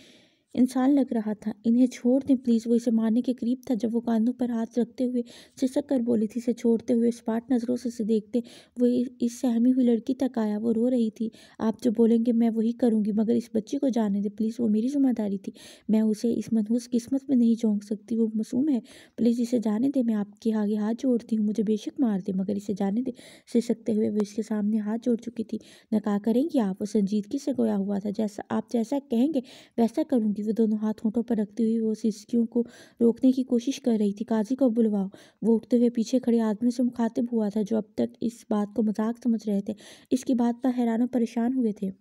इंसान लग रहा था इन्हें छोड़ दें प्लीज़ वो इसे मारने के करीब था जब वो कानों पर हाथ रखते हुए सिसक कर बोली थी इसे छोड़ते हुए स्पाट नज़रों से इसे देखते वो इस सहमी हुई लड़की तक आया वो रो रही थी आप जो बोलेंगे मैं वही करूँगी मगर इस बच्ची को जाने दें प्लीज़ वो मेरी जिम्मेदारी थी मैं उसे इस मनहूस किस्मत में नहीं झोंक सकती वो मसूम है प्लीज़ इसे जाने दें मैं आपके आगे हाथ जोड़ती हूँ मुझे बेशक मार दे मगर इसे जाने दें सिसकते हुए वो इसके सामने हाथ जोड़ चुकी थी नका करेंगी आप वो संजीदगी से गोया हुआ था जैसा आप जैसा कहेंगे वैसा करूँगी थी वह दोनों हाथ होंठों पर रखती हुई वो सिसकियों को रोकने की कोशिश कर रही थी काजी को बुलवाओ वो उठते हुए पीछे खड़े आदमी से मुखातिब हुआ था जो अब तक इस बात को मजाक समझ रहे थे इसकी बात पर हैरान परेशान हुए थे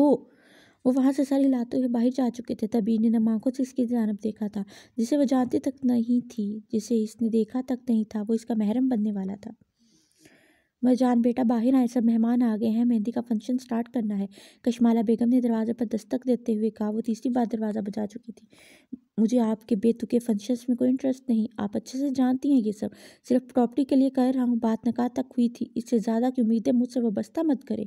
गो वो वहाँ से सर हिलाते हुए बाहर जा चुके थे तभी ने नमाकों से इसकी जानब देखा था जिसे वह जानती तक नहीं थी जिसे इसने देखा तक नहीं था वो इसका महरम बनने वाला था मैं जान बेटा बाहर आए सब मेहमान आ गए हैं मेहंदी का फंक्शन स्टार्ट करना है कश्माला बेगम ने दरवाज़े पर दस्तक देते हुए कहा वो तीसरी बार दरवाज़ा बजा चुकी थी मुझे आपके बेतुके फंक्शंस में कोई इंटरेस्ट नहीं आप अच्छे से जानती हैं ये सब सिर्फ प्रॉपर्टी के लिए कह रहा हूँ बात नकार तक हुई थी इससे ज़्यादा की उम्मीदें मुझसे वस्ता मत करें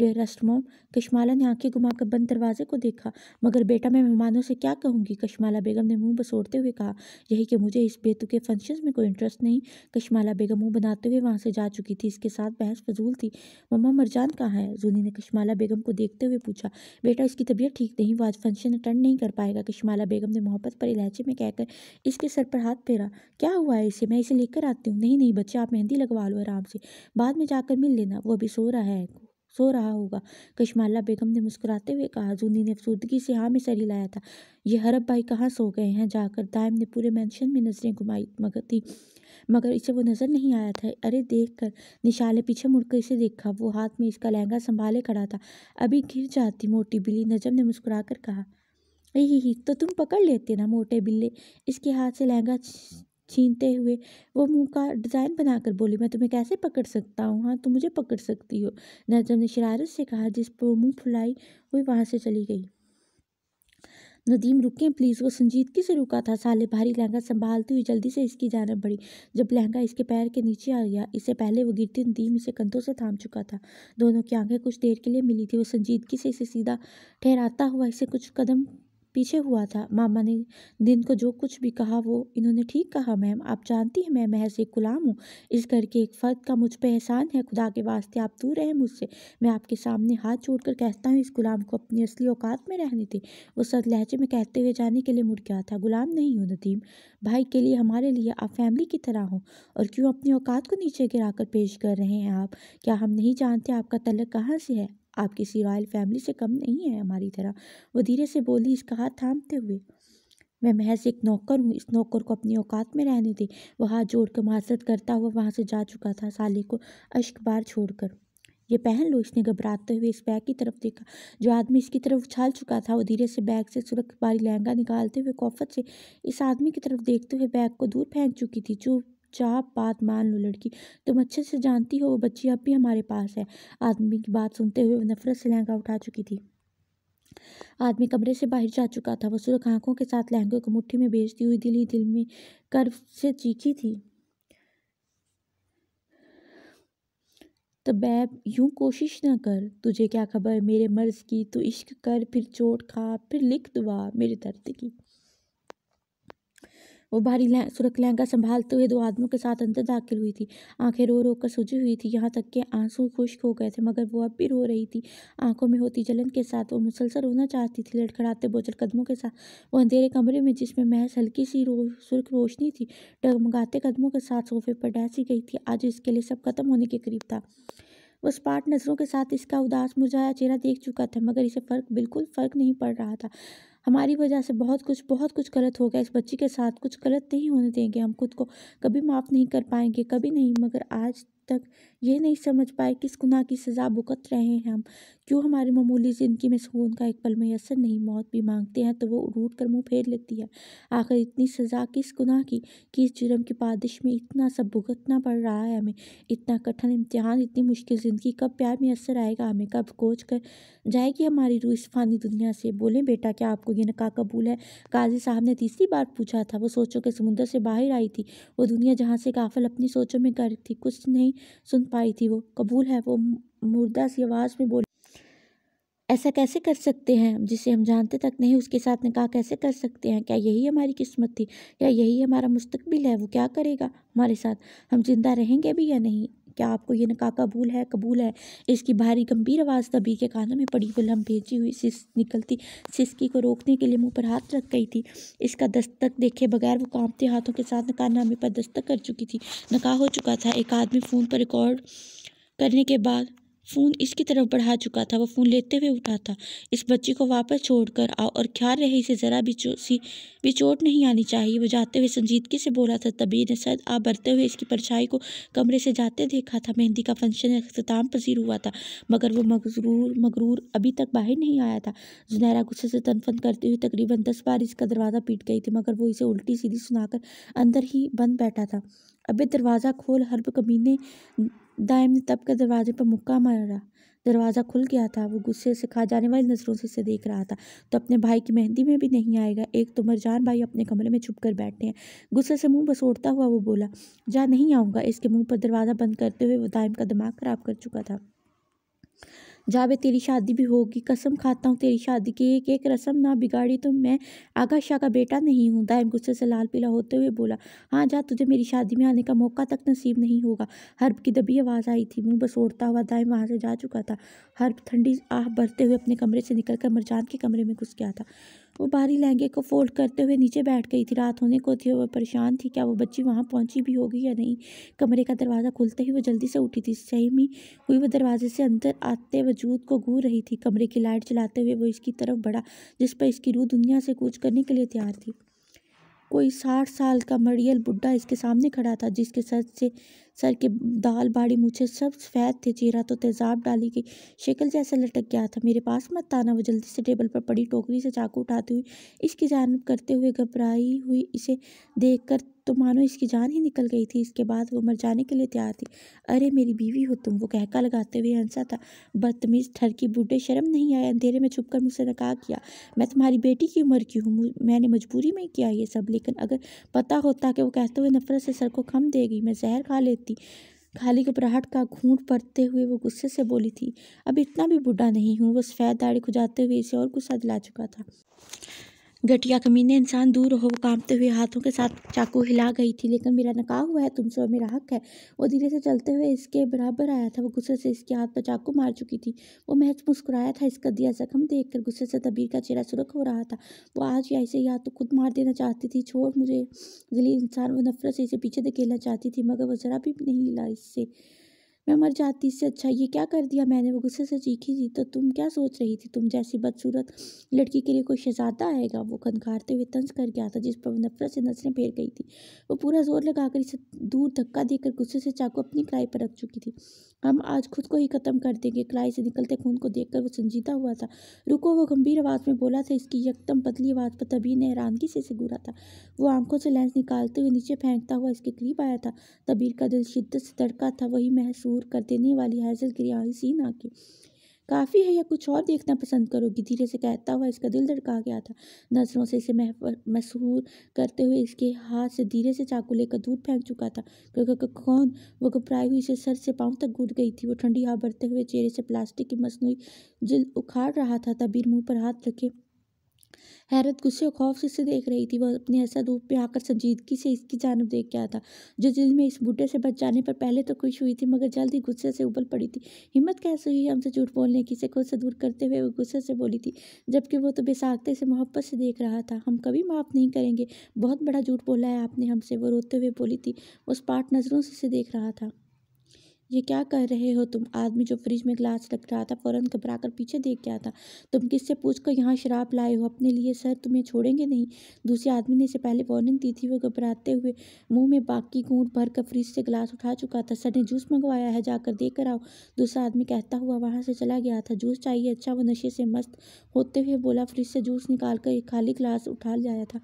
मोम कश्माला ने आंखें घुमाकर बंद दरवाजे को देखा मगर बेटा मैं मेहमानों से क्या कहूँगी कशमाला बेगम ने मुंह बसोड़ते हुए कहा यही कि मुझे इस बेतु के फंक्शन में कोई इंटरेस्ट नहीं कशमाला बेगम मुंह बनाते हुए वहाँ से जा चुकी थी इसके साथ बहस फजूल थी मम्मा मरजान कहाँ है जूनी ने कश्माला बेगम को देखते हुए पूछा बेटा इसकी तबीयत ठीक नहीं वो आज फंक्शन अटेंड नहीं कर पाएगा कश्माला बेगम ने मोहब्बत पर इलायचे में कहकर इसके सर पर हाथ फेरा क्या हुआ है इसे मैं इसे लेकर आती हूँ नहीं नहीं बच्चे आप मेहंदी लगवा लो आराम से बाद में जाकर मिल लेना वो अभी सो रहा है सो रहा होगा कश्माला बेगम ने मुस्कुराते हुए कहा जूनी ने अफसूदगी से हाँ में सर हिलाया था ये हरब भाई कहाँ सो गए हैं जाकर दायम ने पूरे मैंशन में नजरें घुमाई मगर थी मगर इसे वो नज़र नहीं आया था अरे देख कर निशाले पीछे मुड़कर इसे देखा वो हाथ में इसका लहंगा संभाले खड़ा था अभी गिर जाती मोटी बिली नजम ने मुस्कुरा कर कहा ही तो तुम पकड़ लेते ना मोटे बिल्ले इसके हाथ से लहंगा छीनते हुए वो मुंह का डिज़ाइन बनाकर बोली मैं तुम्हें कैसे पकड़ सकता हूँ हाँ तुम मुझे पकड़ सकती हो नजम ने शरारत से कहा जिस पर वो मुँह फुलाई हुई वहाँ से चली गई नदीम रुकें प्लीज़ वो संजीदगी से रुका था साले भारी लहंगा संभालती हुई जल्दी से इसकी जानब बढ़ी जब लहंगा इसके पैर के नीचे आ गया इससे पहले वो गिरती नदीम इसे कंधों से थाम चुका था दोनों की आंखें कुछ देर के लिए मिली थी वो संजीदगी से इसे सीधा ठहराता हुआ इसे कुछ कदम पीछे हुआ था मामा ने दिन को जो कुछ भी कहा वो इन्होंने ठीक कहा मैम आप जानती हैं मैं महज एक गुलाम हूँ इस घर के एक फ़र्द का मुझ पर एहसान है खुदा के वास्ते आप दूर रहें मुझसे मैं आपके सामने हाथ छोड़ कर कहता हूँ इस गुलाम को अपनी असली औकात में रहने थे वो सद लहजे में कहते हुए जाने के लिए मुड़ गया था गुलाम नहीं हो नदीम भाई के लिए हमारे लिए आप फैमिली की तरह हों और क्यों अपनी औकात को नीचे गिरा कर पेश कर रहे हैं आप क्या हम नहीं जानते आपका तलक कहाँ से है आप किसी रॉयल फैमिली से कम नहीं है हमारी तरह वो धीरे से बोली इसका हाथ थामते हुए मैं महज एक नौकर हूँ इस नौकर को अपनी औकात में रहने दे वह हाथ जोड़ कर माजरत करता हुआ वहाँ से जा चुका था साले को अश्कबार छोड़कर ये पहन लो इसने घबराते हुए इस बैग की तरफ देखा जो आदमी इसकी तरफ उछाल चुका था वो धीरे से बैग से सुरख बारी लहंगा निकालते हुए कॉफत से इस आदमी की तरफ देखते हुए बैग को दूर फेंक चुकी थी चुप चुपचाप बात मान लो लड़की तुम अच्छे से जानती हो वो बच्ची अब भी हमारे पास है आदमी की बात सुनते हुए नफरत से लहंगा उठा चुकी थी आदमी कमरे से बाहर जा चुका था वह सुरख आंखों के साथ लहंगे को मुट्ठी में बेचती हुई दिल ही दिल में कर्व से चीखी थी तबैब यूं कोशिश ना कर तुझे क्या खबर मेरे मर्ज़ की तू इश्क कर फिर चोट खा फिर लिख दुआ मेरे दर्द की वो भारी सुरख लहंगा संभालते हुए दो आदमियों के साथ अंदर दाखिल हुई थी आंखें रो रो कर सूझी हुई थी यहाँ तक के आंसू खुश्क हो गए थे मगर वो अब भी रो रही थी आंखों में होती जलन के साथ वो मुसलसल रोना चाहती थी लड़खड़ाते बोझल कदमों के साथ वो अंधेरे कमरे में जिसमें महज हल्की सी रो सुर्ख रोशनी थी डगमगाते कदमों के साथ सोफे पर डैसी गई थी आज इसके लिए सब खत्म होने के करीब था वो स्पाट नज़रों के साथ इसका उदास मुरझाया चेहरा देख चुका था मगर इसे फ़र्क बिल्कुल फ़र्क नहीं पड़ रहा था हमारी वजह से बहुत कुछ बहुत कुछ गलत हो गया इस बच्ची के साथ कुछ गलत नहीं होने देंगे हम खुद को कभी माफ़ नहीं कर पाएंगे कभी नहीं मगर आज तक ये नहीं समझ पाए किस गुनाह की सज़ा भुगत रहे हैं हम क्यों हमारी मामूली ज़िंदगी में सुकून का एक पल असर नहीं मौत भी मांगते हैं तो वो रूट कर मुँह फेर लेती है आखिर इतनी सज़ा किस गुनाह की कि इस जुर्म की पादिश में इतना सब भुगतना पड़ रहा है हमें इतना कठिन इम्तहान इतनी मुश्किल ज़िंदगी कब प्यार में असर आएगा हमें कब कोच कर जाएगी हमारी रूह इस फानी दुनिया से बोलें बेटा क्या आपको ये नका कबूल है काजी साहब ने तीसरी बार पूछा था वो सोचों के समुंदर से बाहर आई थी वो दुनिया जहाँ से काफल अपनी सोचों में गर्क थी कुछ नहीं सुन पाई थी वो कबूल है वो मुर्दा सी आवाज़ में बोली ऐसा कैसे कर सकते हैं जिसे हम जानते तक नहीं उसके साथ निकाह कैसे कर सकते हैं क्या यही हमारी किस्मत थी या यही हमारा मुस्तकबिल है वो क्या करेगा हमारे साथ हम जिंदा रहेंगे भी या नहीं क्या आपको ये निका कबूल है कबूल है इसकी भारी गंभीर आवाज़ तभी के कानों में पड़ी गुलम भेजी हुई सिस निकलती सिसकी को रोकने के लिए मुंह पर हाथ रख गई थी इसका दस्तक देखे बगैर वो कांपते हाथों के साथ नकारनामे पर दस्तक कर चुकी थी नका हो चुका था एक आदमी फ़ोन पर रिकॉर्ड करने के बाद फ़ोन इसकी तरफ बढ़ा चुका था वह फ़ोन लेते हुए उठा था इस बच्ची को वापस छोड़ कर आओ और ख्याल रहे इसे ज़रा भी चो सी भी चोट नहीं आनी चाहिए वह जाते हुए संजीदगी से बोला था तभी ने सर आप बढ़ते हुए इसकी परछाई को कमरे से जाते देखा था मेहंदी का फंक्शन अख्ताम पसीर हुआ था मगर वो मगरूर मगरूर अभी तक बाहर नहीं आया था जुनैरा गुस्से से तनफन करते हुए तकरीबन दस बार इसका दरवाज़ा पीट गई थी मगर वो इसे उल्टी सीधी सुनाकर अंदर ही बंद बैठा था अबे दरवाज़ा खोल हर्ब कमीने दायम ने तब के दरवाजे पर मुक्का मारा दरवाज़ा खुल गया था वो गुस्से से खा जाने वाली नज़रों से इसे देख रहा था तो अपने भाई की मेहंदी में भी नहीं आएगा एक तो मरजान भाई अपने कमरे में छुप कर बैठे हैं गुस्से से मुंह बसोड़ता हुआ वो बोला जा नहीं आऊँगा इसके मुंह पर दरवाज़ा बंद करते हुए वो दायम का दिमाग ख़राब कर चुका था जावे तेरी शादी भी होगी कसम खाता हूँ तेरी शादी की एक एक रस्म ना बिगाड़ी तो मैं आगा शाह का बेटा नहीं हूँ दाइम गुस्से से लाल पीला होते हुए बोला हाँ जा तुझे मेरी शादी में आने का मौका तक नसीब नहीं होगा हर्ब की दबी आवाज़ आई थी मुँह बसोड़ता हुआ दाइम वहाँ से जा चुका था हर्ब ठंडी आह भरते हुए अपने कमरे से निकल कर मरजान के कमरे में घुस गया था वो बाहरी लहंगे को फोल्ड करते हुए नीचे बैठ गई थी रात होने को थी वह परेशान थी क्या वो बच्ची वहाँ पहुँची भी होगी या नहीं कमरे का दरवाज़ा खुलते ही वो जल्दी से उठी थी में हुई वह दरवाजे से अंदर आते वजूद को घूर रही थी कमरे की लाइट चलाते हुए वो इसकी तरफ बढ़ा जिस पर इसकी रूह दुनिया से कूच करने के लिए तैयार थी कोई साठ साल का मड़ियल बुढ़ा इसके सामने खड़ा था जिसके सर से सर के दाल बाड़ी मुझे सब सफ़ेद थे चेहरा तो तेज़ाब डाली गई शक्ल जैसा लटक गया था मेरे पास मत ताना वो जल्दी से टेबल पर पड़ी टोकरी से चाकू उठाती हुई इसकी जानब करते हुए घबराई हुई इसे देख कर तो मानो इसकी जान ही निकल गई थी इसके बाद वो मर जाने के लिए तैयार थी अरे मेरी बीवी हो तुम वो कहका लगाते हुए हंसा था बदतमीज़ ठरकी बूढ़े शर्म नहीं आया अंधेरे में छुपकर मुझसे नका किया मैं तुम्हारी बेटी की उम्र की हूँ मैंने मजबूरी में किया ये सब लेकिन अगर पता होता कि वो कहते हुए नफरत से सर को खम देगी मैं जहर खा लेती थी खाली घबराहट का घूंट पड़ते हुए वो गुस्से से बोली थी अब इतना भी बूढ़ा नहीं हूँ वो सफ़ेद दाढ़ी खुजाते हुए इसे और गुस्सा दिला चुका था घटिया कमीने इंसान दूर हो कांपते हुए हाथों के साथ चाकू हिला गई थी लेकिन मेरा नकाह हुआ है तुमसे और मेरा हक है वो धीरे से चलते हुए इसके बराबर आया था वो गुस्से से इसके हाथ पर चाकू मार चुकी थी वो महज मुस्कुराया था इसका दिया जख्म देख कर गुस्से से तबीर का चेहरा सुरख हो रहा था वो आज या इसे या तो खुद मार देना चाहती थी छोड़ मुझे जलील इंसान वो नफरत से इसे पीछे धकेलना चाहती थी मगर वो ज़रा भी नहीं हिला इससे मैं मर जाती इससे अच्छा ये क्या कर दिया मैंने वो गुस्से से चीखी थी तो तुम क्या सोच रही थी तुम जैसी बदसूरत लड़की के लिए कोई शहजादा आएगा वो खनखारते हुए तंज कर गया था जिस पर नफरत से नजरें फेर गई थी वो पूरा जोर लगाकर इसे दूर धक्का देकर गुस्से से चाकू अपनी कलाई पर रख चुकी थी हम आज खुद को ही ख़त्म कर देंगे कलाई से निकलते खून को देख वो संजीदा हुआ था रुको वो गंभीर आवाज़ में बोला था इसकी यकदम पतली आवाज़ पर तभी ने हैरानगी से घूरा था वो आंखों से लेंस निकालते हुए नीचे फेंकता हुआ इसके करीब आया था तबीर का दिल शिद्दत से तड़का था वही महसूस दूर कर देने वाली हासिल क्रिया ही सीन आके काफ़ी है या कुछ और देखना पसंद करोगी धीरे से कहता हुआ इसका दिल धड़का गया था नजरों से इसे मह मशहूर करते हुए इसके हाथ से धीरे से चाकू लेकर दूर फेंक चुका था कौन वो घबराई हुई से सर से पाँव तक घुट गई थी वो ठंडी हवा बढ़ते हुए चेहरे से प्लास्टिक की मसनू जिल उखाड़ रहा था तबीर मुंह पर हाथ रखे हैरत गुस्से और खौफ से देख रही थी वह अपने ऐसा रूप में आकर संजीदगी से इसकी जानब देख गया था जो दिल में इस बूढ़े से बच जाने पर पहले तो खुश हुई थी मगर जल्द ही गुस्से से उबल पड़ी थी हिम्मत कैसे हुई हमसे झूठ बोलने की से खुद से दूर करते हुए वह गुस्से से बोली थी जबकि वो तो बेसाखते से मोहब्बत से देख रहा था हम कभी माफ़ नहीं करेंगे बहुत बड़ा झूठ बोला है आपने हमसे वो रोते हुए बोली थी वो स्पाट नज़रों से देख रहा था ये क्या कर रहे हो तुम आदमी जो फ्रिज में ग्लास रख रहा था फ़ौरन घबरा कर पीछे देख गया था तुम किससे पूछ कर यहाँ शराब लाए हो अपने लिए सर तुम्हें छोड़ेंगे नहीं दूसरे आदमी ने इसे पहले वार्निंग दी थी वो घबराते हुए मुंह में बाकी घूंट भर कर फ्रिज से ग्लास उठा चुका था सर ने जूस मंगवाया है जाकर कर आओ दूसरा आदमी कहता हुआ वहाँ से चला गया था जूस चाहिए अच्छा वो नशे से मस्त होते हुए बोला फ्रिज से जूस निकाल कर एक खाली ग्लास उठा लाया था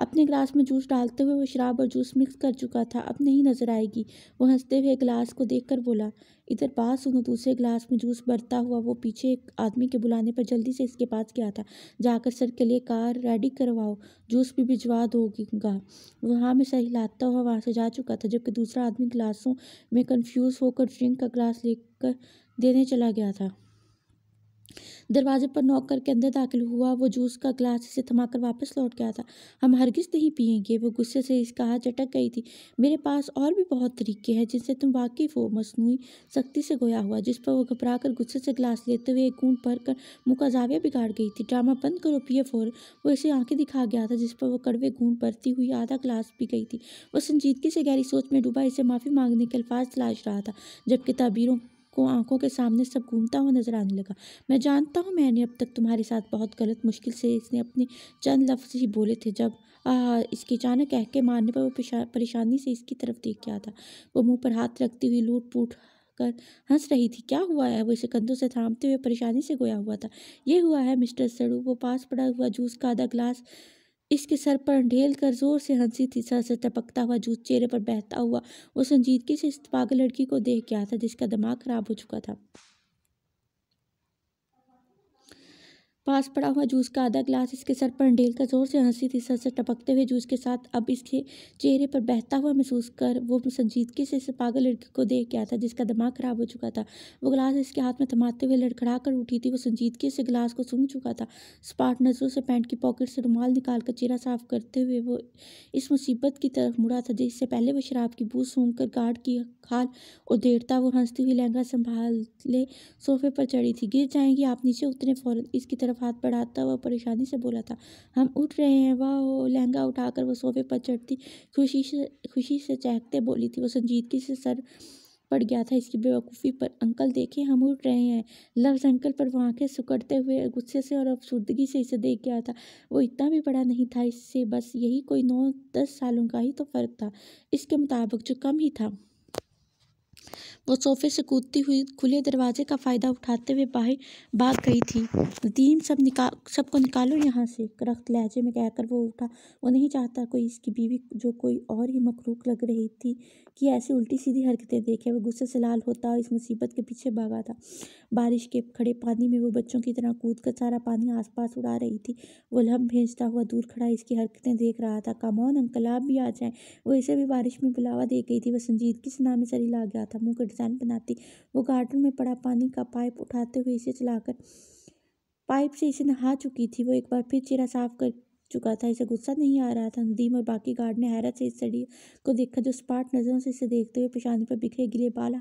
अपने ग्लास में जूस डालते हुए वो शराब और जूस मिक्स कर चुका था अब नहीं नजर आएगी वो हंसते हुए ग्लास को देख बोला इधर पास हूँ तो दूसरे ग्लास में जूस बढ़ता हुआ वो पीछे एक आदमी के बुलाने पर जल्दी से इसके पास गया था जाकर सर के लिए कार रेडी करवाओ जूस भी भिजवा दोगा वहाँ में सही लाता हुआ वहाँ से जा चुका था जबकि दूसरा आदमी ग्लासों में कंफ्यूज होकर ड्रिंक का ग्लास लेकर देने चला गया था दरवाजे पर नौक करके अंदर दाखिल हुआ वो जूस का ग्लास इसे थमाकर वापस लौट गया था हम हरगिज नहीं पियेंगे वो गुस्से से इसका हाथ चटक गई थी मेरे पास और भी बहुत तरीके हैं जिनसे तुम वाकिफ़ हो मसनू सख्ती से गोया हुआ जिस पर वो घबरा कर गुस्से से ग्लास लेते हुए एक घूंट भर कर मुँह का जाविया बिगाड़ गई थी ड्रामा बंद करो पिए फोर वो इसे आंखें दिखा गया था जिस पर वो कड़वे घूंट भरती हुई आधा ग्लास पी गई थी वो संजीदगी से गहरी सोच में डूबा इसे माफ़ी मांगने के अल्फाज तलाश रहा था जबकि ताबीरों को आंखों के सामने सब घूमता हुआ नजर आने लगा मैं जानता हूँ मैंने अब तक तुम्हारे साथ बहुत गलत मुश्किल से इसने अपने चंद लफ्ज़ ही बोले थे जब आ, इसकी अचानक कह के मारने पर वो परेशानी से इसकी तरफ देख गया था वो मुंह पर हाथ रखती हुई लूट पूट कर हंस रही थी क्या हुआ है वो इसे कंधों से थामते हुए परेशानी से गोया हुआ था ये हुआ है मिस्टर सड़ू वो पास पड़ा हुआ जूस का आधा ग्लास इसके सर पर ढेल कर ज़ोर से हंसी थी सर से टपकता हुआ जूस चेहरे पर बहता हुआ वो संजीदगी से इस पागल लड़की को देख गया था जिसका दिमाग ख़राब हो चुका था पास पड़ा हुआ जूस का आधा गिलास इसके सर पर का जोर से हंसी थी सर से टपकते हुए जूस के साथ अब इसके चेहरे पर बहता हुआ महसूस कर वो संजीदगी से इस पागल लड़के को देख गया था जिसका दिमाग खराब हो चुका था वो गिलास इसके हाथ में थमाते हुए लड़खड़ा कर उठी थी वो संजीदगी से गिलास को सूंघ चुका था स्पाट नजरों से पैंट की पॉकेट से रुमाल निकाल कर चेहरा साफ करते हुए वो इस मुसीबत की तरफ मुड़ा था जिससे पहले वो शराब की बूझ सूंघ कर गार्ड की खाल और देरता वो हंसती हुई लहंगा संभाले सोफे पर चढ़ी थी गिर जाएंगी आप नीचे उतने फ़ौरन इसकी तरफ तरफ हाथ बढ़ाता हुआ परेशानी से बोला था हम उठ रहे हैं वह लहंगा उठाकर वो सोफे पर चढ़ती खुशी से खुशी से चहकते बोली थी वो संजीदगी से सर पड़ गया था इसकी बेवकूफ़ी पर अंकल देखें हम उठ रहे हैं लफ्ज़ अंकल पर वहाँ के सुकड़ते हुए गुस्से से और अफसुदगी से इसे देख गया था वो इतना भी बड़ा नहीं था इससे बस यही कोई नौ दस सालों का ही तो फ़र्क था इसके मुताबिक जो कम ही था और सोफे से कूदती हुई खुले दरवाजे का फ़ायदा उठाते हुए बाहर भाग गई थी दीन सब निकाल सबको निकालो यहाँ से करख्त लहजे में कहकर वो उठा वो नहीं चाहता कोई इसकी बीवी जो कोई और ही मखरूक लग रही थी कि ऐसी उल्टी सीधी हरकतें देखे वो गुस्से से लाल होता और इस मुसीबत के पीछे भागा था बारिश के खड़े पानी में वो बच्चों की तरह कूद कर सारा पानी आसपास उड़ा रही थी वो लम्ब भेजता हुआ दूर खड़ा इसकी हरकतें देख रहा था कमौन अंकलाब भी आ जाए वो इसे भी बारिश में बुलावा दे गई थी वह संजीदगी से नामे सरी ला गया था मुँह कट निशान बनाती वो गार्डन में पड़ा पानी का पाइप उठाते हुए इसे चलाकर पाइप से इसे नहा चुकी थी वो एक बार फिर चेहरा साफ कर चुका था इसे गुस्सा नहीं आ रहा था नदीम और बाकी गार्ड ने हैरत से इस सड़ी को देखा जो स्पाट नज़रों से इसे देखते हुए पेशानी पर बिखरे गिले बाल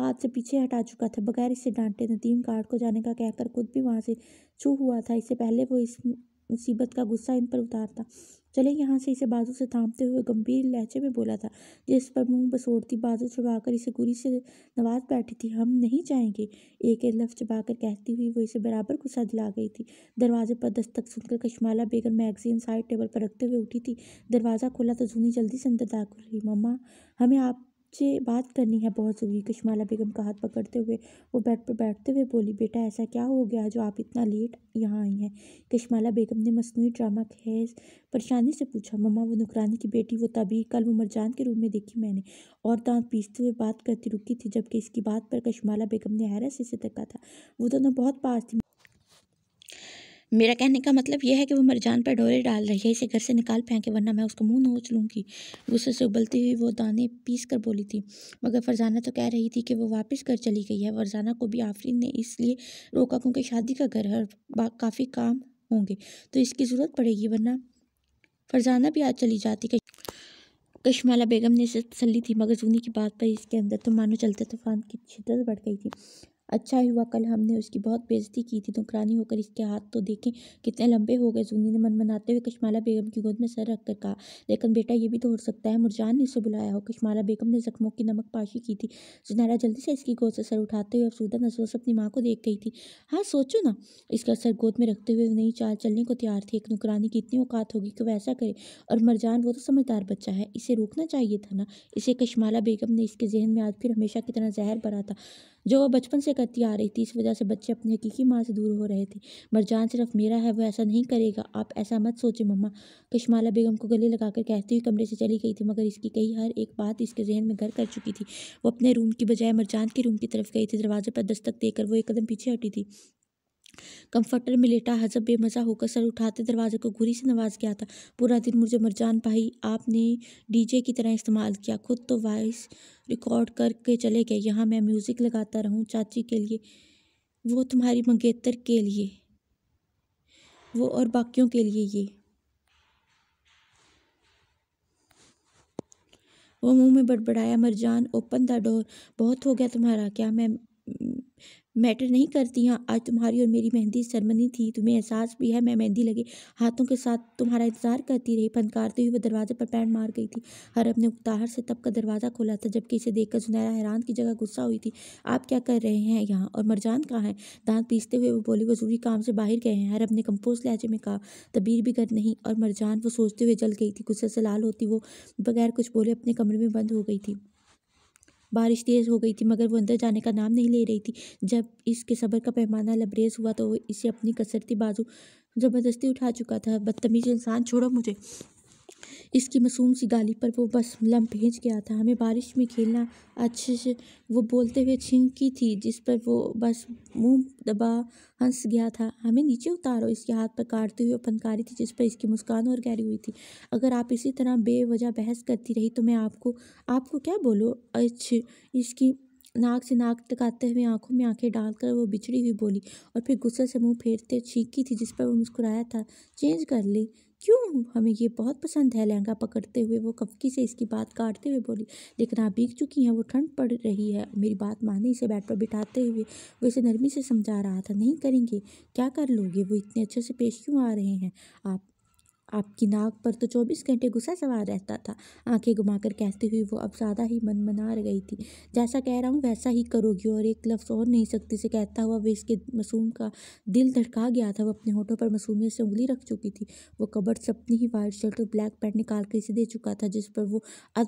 हाथ से पीछे हटा चुका था बगैर इसे डांटे नदीम गार्ड को जाने का कहकर खुद भी वहां से छू हुआ था इससे पहले वो इस मुसीबत का गुस्सा इन पर उतारता चले यहाँ से इसे बाजू से थामते हुए गंभीर लहजे में बोला था जिस पर मुंह बसोड़ती बाजू छुड़ाकर इसे गुरी से नवाज बैठी थी हम नहीं जाएंगे एक एक लफ्ज़ चबाकर कहती हुई वो इसे बराबर गुस्सा दिला गई थी दरवाजे पर दस्तक सुनकर Kashmala Begum magazine side table पर रखते हुए उठी थी दरवाज़ा खोला तो जूनी जल्दी से अंदर दाखिल हुई मम्मा हमें आप से बात करनी है बहुत ज़रूरी कश्माला बेगम का हाथ पकड़ते हुए वो बेड पर बैठते हुए बोली बेटा ऐसा क्या हो गया जो आप इतना लेट यहाँ आई हैं कश्माला बेगम ने मसनू ड्रामा खेज परेशानी से पूछा मम्मा वो नुकरानी की बेटी वो तभी कल वो मरजान के रूम में देखी मैंने और दांत पीसते हुए बात करती रुकी थी जबकि इसकी बात पर कश्माला बेगम ने हैरत से तका था वो दोनों बहुत पास थी मेरा कहने का मतलब यह है कि वो मरजान पर डोरे डाल रही है इसे घर से निकाल फेंके वरना मैं उसका मुंह नोच लूँगी गुस्से से उबलती हुई वो दाने पीस कर बोली थी मगर फरजाना तो कह रही थी कि वो वापस घर चली गई है फरजाना को भी आफरीन ने इसलिए रोका क्योंकि शादी का घर है काफ़ी काम होंगे तो इसकी ज़रूरत पड़ेगी वरना फरजाना भी आज चली जाती कश्माला बेगम ने इसे तसली थी मगर जूनी की बात पर इसके अंदर तो मानो चलते तूफान की शिद्दत बढ़ गई थी अच्छा हुआ कल हमने उसकी बहुत बेजती की थी नुकरानी होकर इसके हाथ तो देखें कितने लंबे हो गए जूनी ने मन मनाते हुए कशमाला बेगम की गोद में सर रख कर कहा लेकिन बेटा ये भी तो हो सकता है मुरजान ने इसे बुलाया हो कश्माला बेगम ने जख्मों की नमक पाशी की थी सुनहरा जल्दी से इसकी गोद से सर उठाते हुए अफसूदा नजरों से अपनी माँ को देख गई थी हाँ सोचो ना इसका सर गोद में रखते हुए नई चाल चलने को तैयार थी एक नुकरानी की इतनी औकात होगी कि वैसा करे और मरजान वो तो समझदार बच्चा है इसे रोकना चाहिए था ना इसे कशमाला बेगम ने इसके जहन में आज फिर हमेशा की तरह जहर भरा था जो वो बचपन से करती आ रही थी इस वजह से बच्चे अपनी हकीकी माँ से दूर हो रहे थे मरजान सिर्फ मेरा है वो ऐसा नहीं करेगा आप ऐसा मत सोचें मम्मा कश्माला बेगम को गले लगाकर कहती हुई कमरे से चली गई थी मगर इसकी कई हर एक बात इसके जहन में घर कर चुकी थी वो अपने रूम की बजाय मरजान के रूम की तरफ गई थी दरवाजे पर दस्तक देकर वो एक कदम पीछे हटी थी कंफर्टर में लेटा हजब बेमजा होकर सर उठाते दरवाजे को घुरी से नवाज गया था पूरा दिन मुझे मरजान भाई आपने डीजे की तरह इस्तेमाल किया खुद तो वॉइस रिकॉर्ड करके चले गए यहाँ मैं म्यूज़िक लगाता रहूँ चाची के लिए वो तुम्हारी मंगेतर के लिए वो और बाकियों के लिए ये वो मुंह में बड़बड़ाया मरजान ओपन द डोर बहुत हो गया तुम्हारा क्या मैं मैटर नहीं करती हैं हाँ, आज तुम्हारी और मेरी मेहंदी सरमनी थी तुम्हें एहसास भी है मैं मेहंदी लगे हाथों के साथ तुम्हारा इंतजार करती रही फनकारते हुए वह दरवाजे पर पैर मार गई थी हर अपने उकताहट से तब का दरवाज़ा खोला था जबकि इसे देखकर सुनहरा हैरान की जगह गुस्सा हुई थी आप क्या कर रहे हैं यहाँ और मरजान कहाँ है दांत पीसते हुए वो बोली वो जरूरी काम से बाहर गए हैं हर अपने कंपोज लहजे में कहा तबीर भी कर नहीं और मरजान वो सोचते हुए जल गई थी गुस्से से लाल होती वो बगैर कुछ बोले अपने कमरे में बंद हो गई थी बारिश तेज़ हो गई थी मगर वो अंदर जाने का नाम नहीं ले रही थी जब इसके सबर का पैमाना लबरेज हुआ तो वो इसे अपनी कसरती बाजू ज़बरदस्ती उठा चुका था बदतमीज़ इंसान छोड़ो मुझे इसकी मासूम सी गाली पर वो बस लम भेज गया था हमें बारिश में खेलना अच्छे से वो बोलते हुए छिंकी थी जिस पर वो बस मुंह दबा हंस गया था हमें नीचे उतारो इसके हाथ पर काटते हुए फनकारी थी जिस पर इसकी मुस्कान और गहरी हुई थी अगर आप इसी तरह बेवजह बहस करती रही तो मैं आपको आपको क्या बोलो अच्छे इसकी नाक से नाक टकाते हुए आंखों में आंखें डालकर वो बिछड़ी हुई बोली और फिर गुस्से से मुंह फेरते छींकी थी जिस पर वो मुस्कुराया था चेंज कर ली क्यों हमें ये बहुत पसंद है लहंगा पकड़ते हुए वो कफकी से इसकी बात काटते हुए बोली लेकिन आप बीक चुकी हैं वो ठंड पड़ रही है मेरी बात माने इसे बेड पर बिठाते हुए वो इसे नरमी से समझा रहा था नहीं करेंगे क्या कर लोगे वो इतने अच्छे से पेश क्यों आ रहे हैं आप आपकी नाक पर तो चौबीस घंटे गुस्सा सवार रहता था आंखें घुमाकर कहती हुई वो अब ज़्यादा ही मन मना गई थी जैसा कह रहा हूँ वैसा ही करोगी और एक लफ्ज़ और नहीं सकती से कहता हुआ वे इसके मासूम का दिल धड़का गया था वह अपने होठों पर मासूमियत से उंगली रख चुकी थी वो कबर से अपनी ही वाइट शर्ट और ब्लैक पैंट निकाल कर इसे दे चुका था जिस पर वो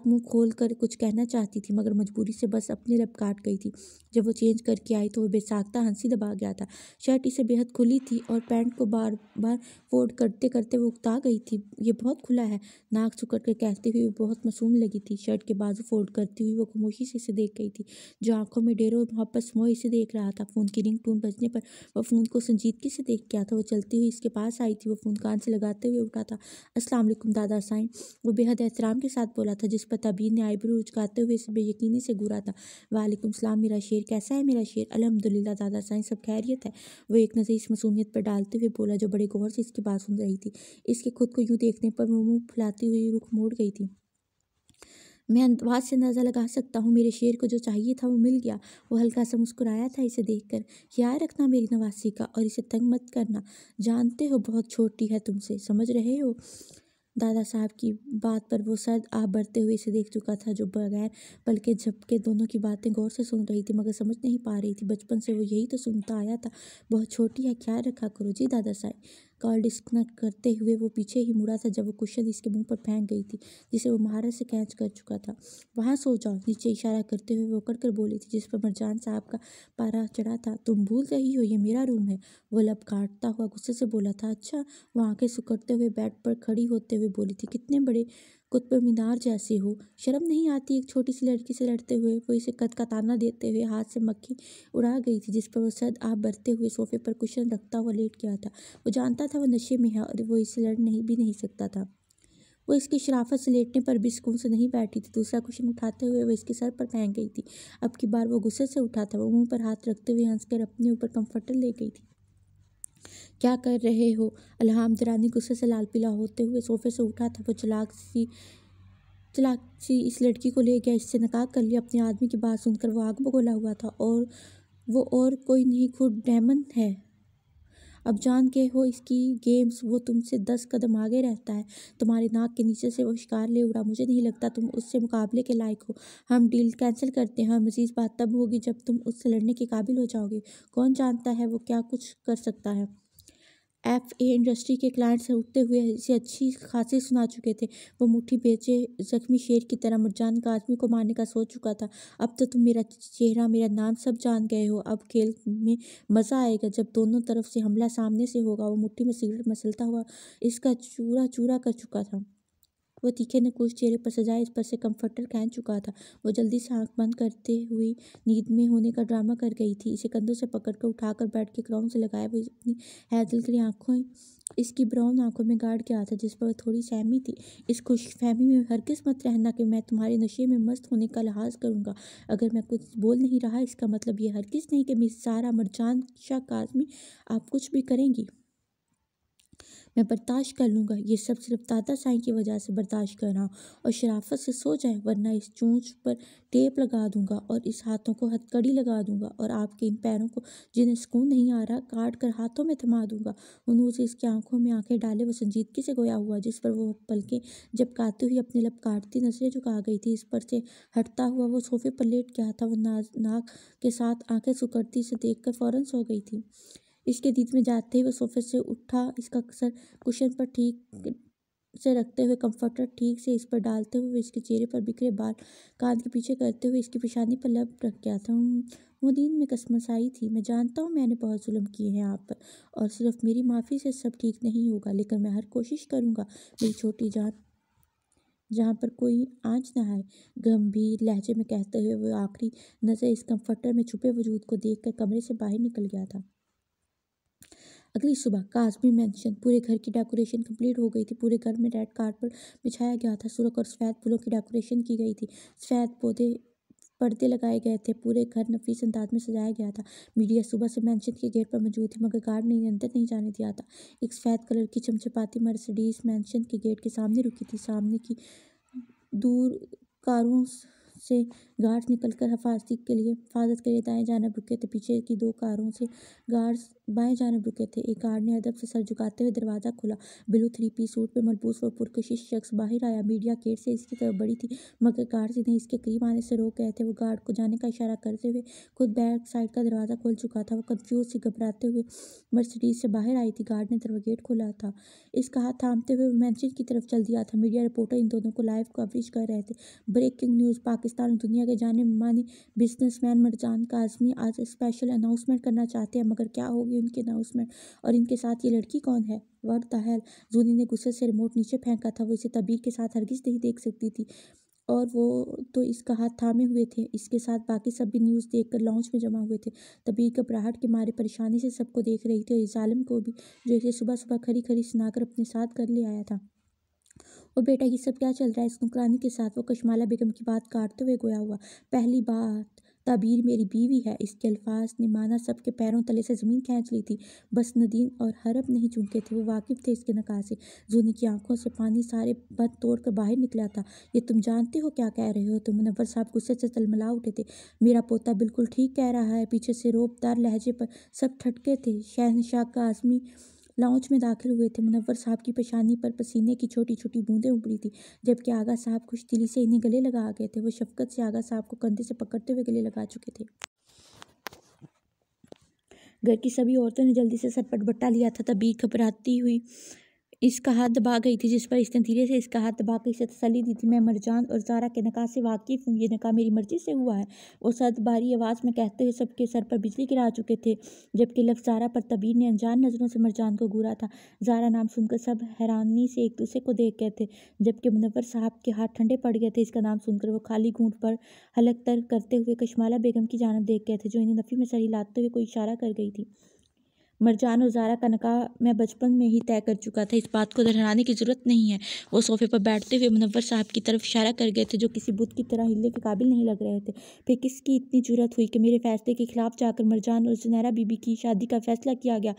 मुँह खोल कर कुछ कहना चाहती थी मगर मजबूरी से बस अपने लब काट गई थी जब वो चेंज करके आई तो वो बेसाख्ता हंसी दबा गया था शर्ट इसे बेहद खुली थी और पैंट को बार बार फोल्ड करते करते वो उकता गई रही थी ये बहुत खुला है नाक सुकट कर कहते हुए बहुत मासूम लगी थी शर्ट के बाजू फोल्ड करती हुई वो खामोशी से इसे देख गई थी जो आंखों में डेरों मोहब्बत मोह इसे देख रहा था फ़ोन की रिंग टून बजने पर वो फ़ोन को संजीदगी से देख गया था वो चलती हुई इसके पास आई थी वो फ़ोन कान से लगाते हुए उठा था असलम दादा साईं वो बेहद एहतराम के साथ बोला था जिस पर तबीर ने आईब्रो उचकाते हुए इसे बेयकनी से घूरा था वालेकुम सलाम मेरा शेर कैसा है मेरा शेर अलहमदिल्ला दादा साईं सब खैरियत है वो एक नज़र इस मसूमियत पर डालते हुए बोला जो बड़े गौर से इसकी बात सुन रही थी इसके खुद खुद को यूँ देखने पर मैं मुँह फुलाती हुई रुख मोड़ गई थी मैं अंदवाज से अंदाज़ा लगा सकता हूँ मेरे शेर को जो चाहिए था वो मिल गया वो हल्का सा मुस्कुराया था इसे देखकर याद रखना मेरी नवासी का और इसे तंग मत करना जानते हो बहुत छोटी है तुमसे समझ रहे हो दादा साहब की बात पर वो सर आ बढ़ते हुए इसे देख चुका था जो बगैर बल्कि झपके दोनों की बातें गौर से सुन रही थी मगर समझ नहीं पा रही थी बचपन से वो यही तो सुनता आया था बहुत छोटी है ख्याल रखा करो जी दादा साहब कॉल डिस्कनेक्ट करते हुए वो पीछे ही मुड़ा था जब वो कुशन इसके मुंह पर फेंक गई थी जिसे वो महारत से कैच कर चुका था वहाँ सो जाओ नीचे इशारा करते हुए वो कर बोली थी जिस पर मरजान साहब का पारा चढ़ा था तुम भूल रही हो ये मेरा रूम है वो लब काटता हुआ गुस्से से बोला था अच्छा वो आंखें सुकड़ते हुए बेड पर खड़ी होते हुए बोली थी कितने बड़े कुतुब मीनार जैसी हो शर्म नहीं आती एक छोटी सी लड़की से लड़ते हुए वो इसे कद का ताना देते हुए हाथ से मक्खी उड़ा गई थी जिस पर वो सद आप बरते हुए सोफे पर कुशन रखता हुआ लेट गया था वो जानता था वो नशे में है और वो इसे लड़ नहीं भी नहीं सकता था वो इसकी शराफत से लेटने पर भी सुकून से नहीं बैठी थी दूसरा कुशन उठाते हुए वो इसके सर पर फेंक गई थी अब की बार वो गुस्से से उठा था वो मुंह पर हाथ रखते हुए हंसकर अपने ऊपर कंफर्टर ले गई थी क्या कर रहे हो अलहाम दरानी गुस्से से लाल पीला होते हुए सोफे से उठा था वो चलाक सी चलाक सी इस लड़की को ले गया इससे नकाब कर लिया अपने आदमी की बात सुनकर वो आग बगोला हुआ था और वो और कोई नहीं खुद डैमन है अब जान के हो इसकी गेम्स वो तुमसे दस कदम आगे रहता है तुम्हारी नाक के नीचे से वो शिकार ले उड़ा मुझे नहीं लगता तुम उससे मुकाबले के लायक हो हम डील कैंसिल करते हैं मजीद बात तब होगी जब तुम उससे लड़ने के काबिल हो जाओगे कौन जानता है वो क्या कुछ कर सकता है एफ ए इंडस्ट्री के क्लाइंट उठते हुए इसे अच्छी खासी सुना चुके थे वो मुट्ठी बेचे जख्मी शेर की तरह मुरजान का आदमी को मारने का सोच चुका था अब तो तुम मेरा चेहरा मेरा नाम सब जान गए हो अब खेल में मज़ा आएगा जब दोनों तरफ से हमला सामने से होगा वो मुट्ठी में सिगरेट मसलता हुआ इसका चूरा चूरा कर चुका था वह तीखे कुछ चेहरे पर सजाए इस पर से कम्फर्टर पहन चुका था। वो जल्दी से आँख बंद करते हुए नींद में होने का ड्रामा कर गई थी। इसे कंधों से पकड़कर उठाकर बैठ के क्राउन से लगाए हुए अपनी की आँखों इसकी ब्राउन आँखों में गाड़ गया था, जिस पर वह थोड़ी सहमी थी। इस खुशफहमी में हर मत रहना कि मैं तुम्हारे नशे में मस्त होने का लिहाज़ करूँगा। अगर मैं कुछ बोल नहीं रहा, इसका मतलब यह किस नहीं कि मिस सारा मरजान शाह काज़मी आप कुछ भी करेंगी। मैं बर्दाश्त कर लूँगा ये सब सिर्फ दादा साई की वजह से बर्दाश्त कर रहा हूँ और शराफत से सो जाए वरना इस चूँच पर टेप लगा दूँगा और इस हाथों को हथकड़ी लगा दूँगा और आपके इन पैरों को जिन्हें सुकून नहीं आ रहा काट कर हाथों में थमा दूँगा उन्होंने इसकी आंखों में आंखें डाले वो संजीदगी से गोया हुआ जिस पर वो पलकें झपकाती हुई अपने लब काटती नजरें झुका गई थी इस पर से हटता हुआ वो सोफे पर लेट गया था वो नाक के साथ आँखें सुकड़ती से कर फौरन सो गई थी इसके दीद में जाते ही वो सोफे से उठा इसका सर कुशन पर ठीक से रखते हुए कंफर्टर ठीक से इस पर डालते हुए इसके चेहरे पर बिखरे बाल कान के पीछे करते हुए इसकी पेशानी पर लब रख गया था वो दिन में कसमसाई थी मैं जानता हूँ मैंने बहुत जुल्म किए हैं आप पर और सिर्फ मेरी माफ़ी से सब ठीक नहीं होगा लेकिन मैं हर कोशिश करूँगा मेरी छोटी जान जहाँ पर कोई आंच ना आए गंभीर लहजे में कहते हुए वो आखिरी नज़र इस कंफर्टर में छुपे वजूद को देखकर कमरे से बाहर निकल गया था अगली सुबह काजमी मैंशन पूरे घर की डेकोरेशन कंप्लीट हो गई थी पूरे घर में रेड कारपेट बिछाया गया था सुरख और सफ़ेद फूलों की डेकोरेशन की गई थी सफ़ेद पौधे पर्दे लगाए गए थे पूरे घर नफीस अंदाज में सजाया गया था मीडिया सुबह से मैंशन के गेट पर मौजूद थी मगर गार्ड ने अंदर नहीं जाने दिया था एक सफ़ेद कलर की चमचपाती मर्सिडीज मैंशन के गेट के सामने रुकी थी सामने की दूर कारों से गार्ड्स निकलकर हफाजती के लिए हिफाजत के लिए दाएं जानब रुके थे। पीछे की दो कारों से गार्ड्स बाएं जानब रुके थे। एक गार्ड ने अदब से सर झुकाते हुए दरवाज़ा खोला। ब्लू थ्री पी सूट पर मलबूस वो पुरकशिश शख्स बाहर आया। मीडिया गेट से इसकी तरफ बड़ी थी, मगर गार्ड्स इन्हें इसके करीब आने से रोक गए थे। वो गार्ड को जाने का इशारा करते हुए खुद बैक साइड का दरवाज़ा खोल चुका था। वो कन्फ्यूज़ से घबराते हुए मर्सिडीज से बाहर आई थी। गार्ड ने गेट खोला था। इसका हाथ थामते हुए वो मैनशन की तरफ चल दिया था। मीडिया रिपोर्टर इन दोनों को लाइव कवरेज कर रहे थे। ब्रेकिंग न्यूज़ पाकिस्तान पाकिस्तान दुनिया के जाने मानी बिजनेसमैन मरजान काजमी आज स्पेशल अनाउंसमेंट करना चाहते हैं मगर क्या होगी उनके अनाउंसमेंट और इनके साथ ये लड़की कौन है वट द जूनी ने गुस्से से रिमोट नीचे फेंका था वो इसे तबीर के साथ हरगिज नहीं देख सकती थी और वो तो इसका हाथ थामे हुए थे इसके साथ बाकी सब भी न्यूज़ देखकर लॉन्च में जमा हुए थे तबीर घबराहट के मारे परेशानी से सबको देख रही थी और इस आलम को भी जो इसे सुबह सुबह खरी खरी सुनाकर अपने साथ कर ले आया था और बेटा ये सब क्या चल रहा है इस नुकरानी के साथ वो कशमाला बेगम की बात काटते हुए गोया हुआ पहली बात ताबीर मेरी बीवी है इसके अल्फाज ने माना सब के पैरों तले से ज़मीन खींच ली थी बस नदीन और हरब नहीं चूके थे वो वाकिफ थे इसके नका से जूनी की आंखों से पानी सारे बद तोड़ कर बाहर निकला था ये तुम जानते हो क्या कह रहे हो तो मुनवर साहब गुस्से से तलमला उठे थे मेरा पोता बिल्कुल ठीक कह रहा है पीछे से रोबदार लहजे पर सब ठटके थे शहनशाह का आजमी लॉन्च में दाखिल हुए थे मुनवर साहब की पेशानी पर पसीने की छोटी छोटी बूंदें उभरी थी जबकि आगा साहब खुश दिली से इन्हें गले लगा गए थे वो शफकत से आगा साहब को कंधे से पकड़ते हुए गले लगा चुके थे घर की सभी औरतों ने जल्दी से सरपट बट्टा लिया था तभी घबराती हुई इसका हाथ दबा गई थी जिस पर इसने धीरे से इसका हाथ दबा कर इसे तसली दी थी मैं मरजान और जारा के नका से वाकिफ़ हूँ ये नका मेरी मर्ज़ी से हुआ है वो सर्द भारी आवाज़ में कहते हुए सबके सर पर बिजली गिरा चुके थे जबकि लफ्ज़ जारा पर तबीर ने अनजान नज़रों से मरजान को घूरा था जारा नाम सुनकर सब हैरानी से एक दूसरे को देख गए थे जबकि मुनवर साहब के हाथ ठंडे पड़ गए थे इसका नाम सुनकर वो खाली घूट पर हलक तर करते हुए कशमाला बेगम की जानब देख गए थे जो इन्हें नफ़ी में सर हिलाते हुए कोई इशारा कर गई थी मरजान और जारा का नका मैं बचपन में ही तय कर चुका था इस बात को दोहराने की ज़रूरत नहीं है वो सोफे पर बैठते हुए मुनवर साहब की तरफ इशारा कर गए थे जो किसी बुद्ध की तरह हिलने के काबिल नहीं लग रहे थे फिर किसकी इतनी जरूरत हुई कि मेरे फैसले के खिलाफ जाकर मरजान और जनैरा बीबी की शादी का फैसला किया गया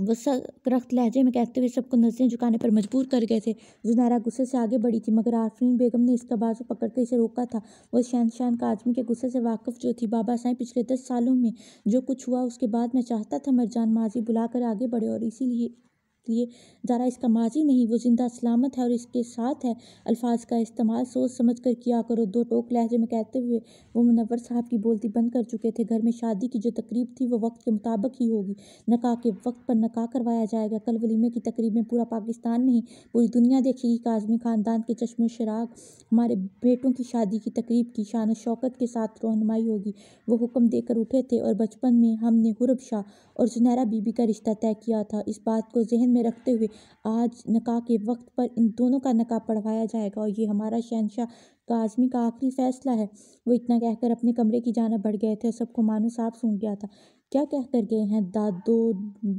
वो सख्त लहजे में कहते हुए सबको नज़रें झुकाने पर मजबूर कर गए थे जुनारा गुस्से से आगे बढ़ी थी मगर आरफीन बेगम ने इसका बाजू पकड़कर इसे रोका था वह शहन शान काजमी के गुस्से से वाकफ जो थी बाबा साहेब पिछले दस सालों में जो कुछ हुआ उसके बाद मैं चाहता था जान माजी बुलाकर आगे बढ़े और इसीलिए लिए ज़रा इसका माजी नहीं वो ज़िंदा सलामत है और इसके साथ है अल्फाज का इस्तेमाल सोच समझ कर किया करो दो टोक लहजे में कहते हुए वो मुनवर साहब की बोलती बंद कर चुके थे घर में शादी की जो तकरीब थी वो वक्त के मुताबिक ही होगी नका के वक्त पर नका करवाया जाएगा कल वलीमे की तकरीब में पूरा पाकिस्तान नहीं पूरी दुनिया देखेगी काजमी ख़ानदान के चश्म शराग हमारे बेटों की शादी की तकरीब की शान शौकत के साथ रहनुमाई होगी वो हुक्म देकर उठे थे और बचपन में हमने हुरब शाह और सुनहरा बीबी का रिश्ता तय किया था इस बात को जहन में रखते हुए आज नका के वक्त पर इन दोनों का नका पढ़वाया जाएगा और ये हमारा शहनशाह काजमी का आखिरी फैसला है वो इतना कहकर अपने कमरे की जाना बढ़ गए थे सबको मानो साफ सूंघ गया था क्या कहकर गए हैं दादो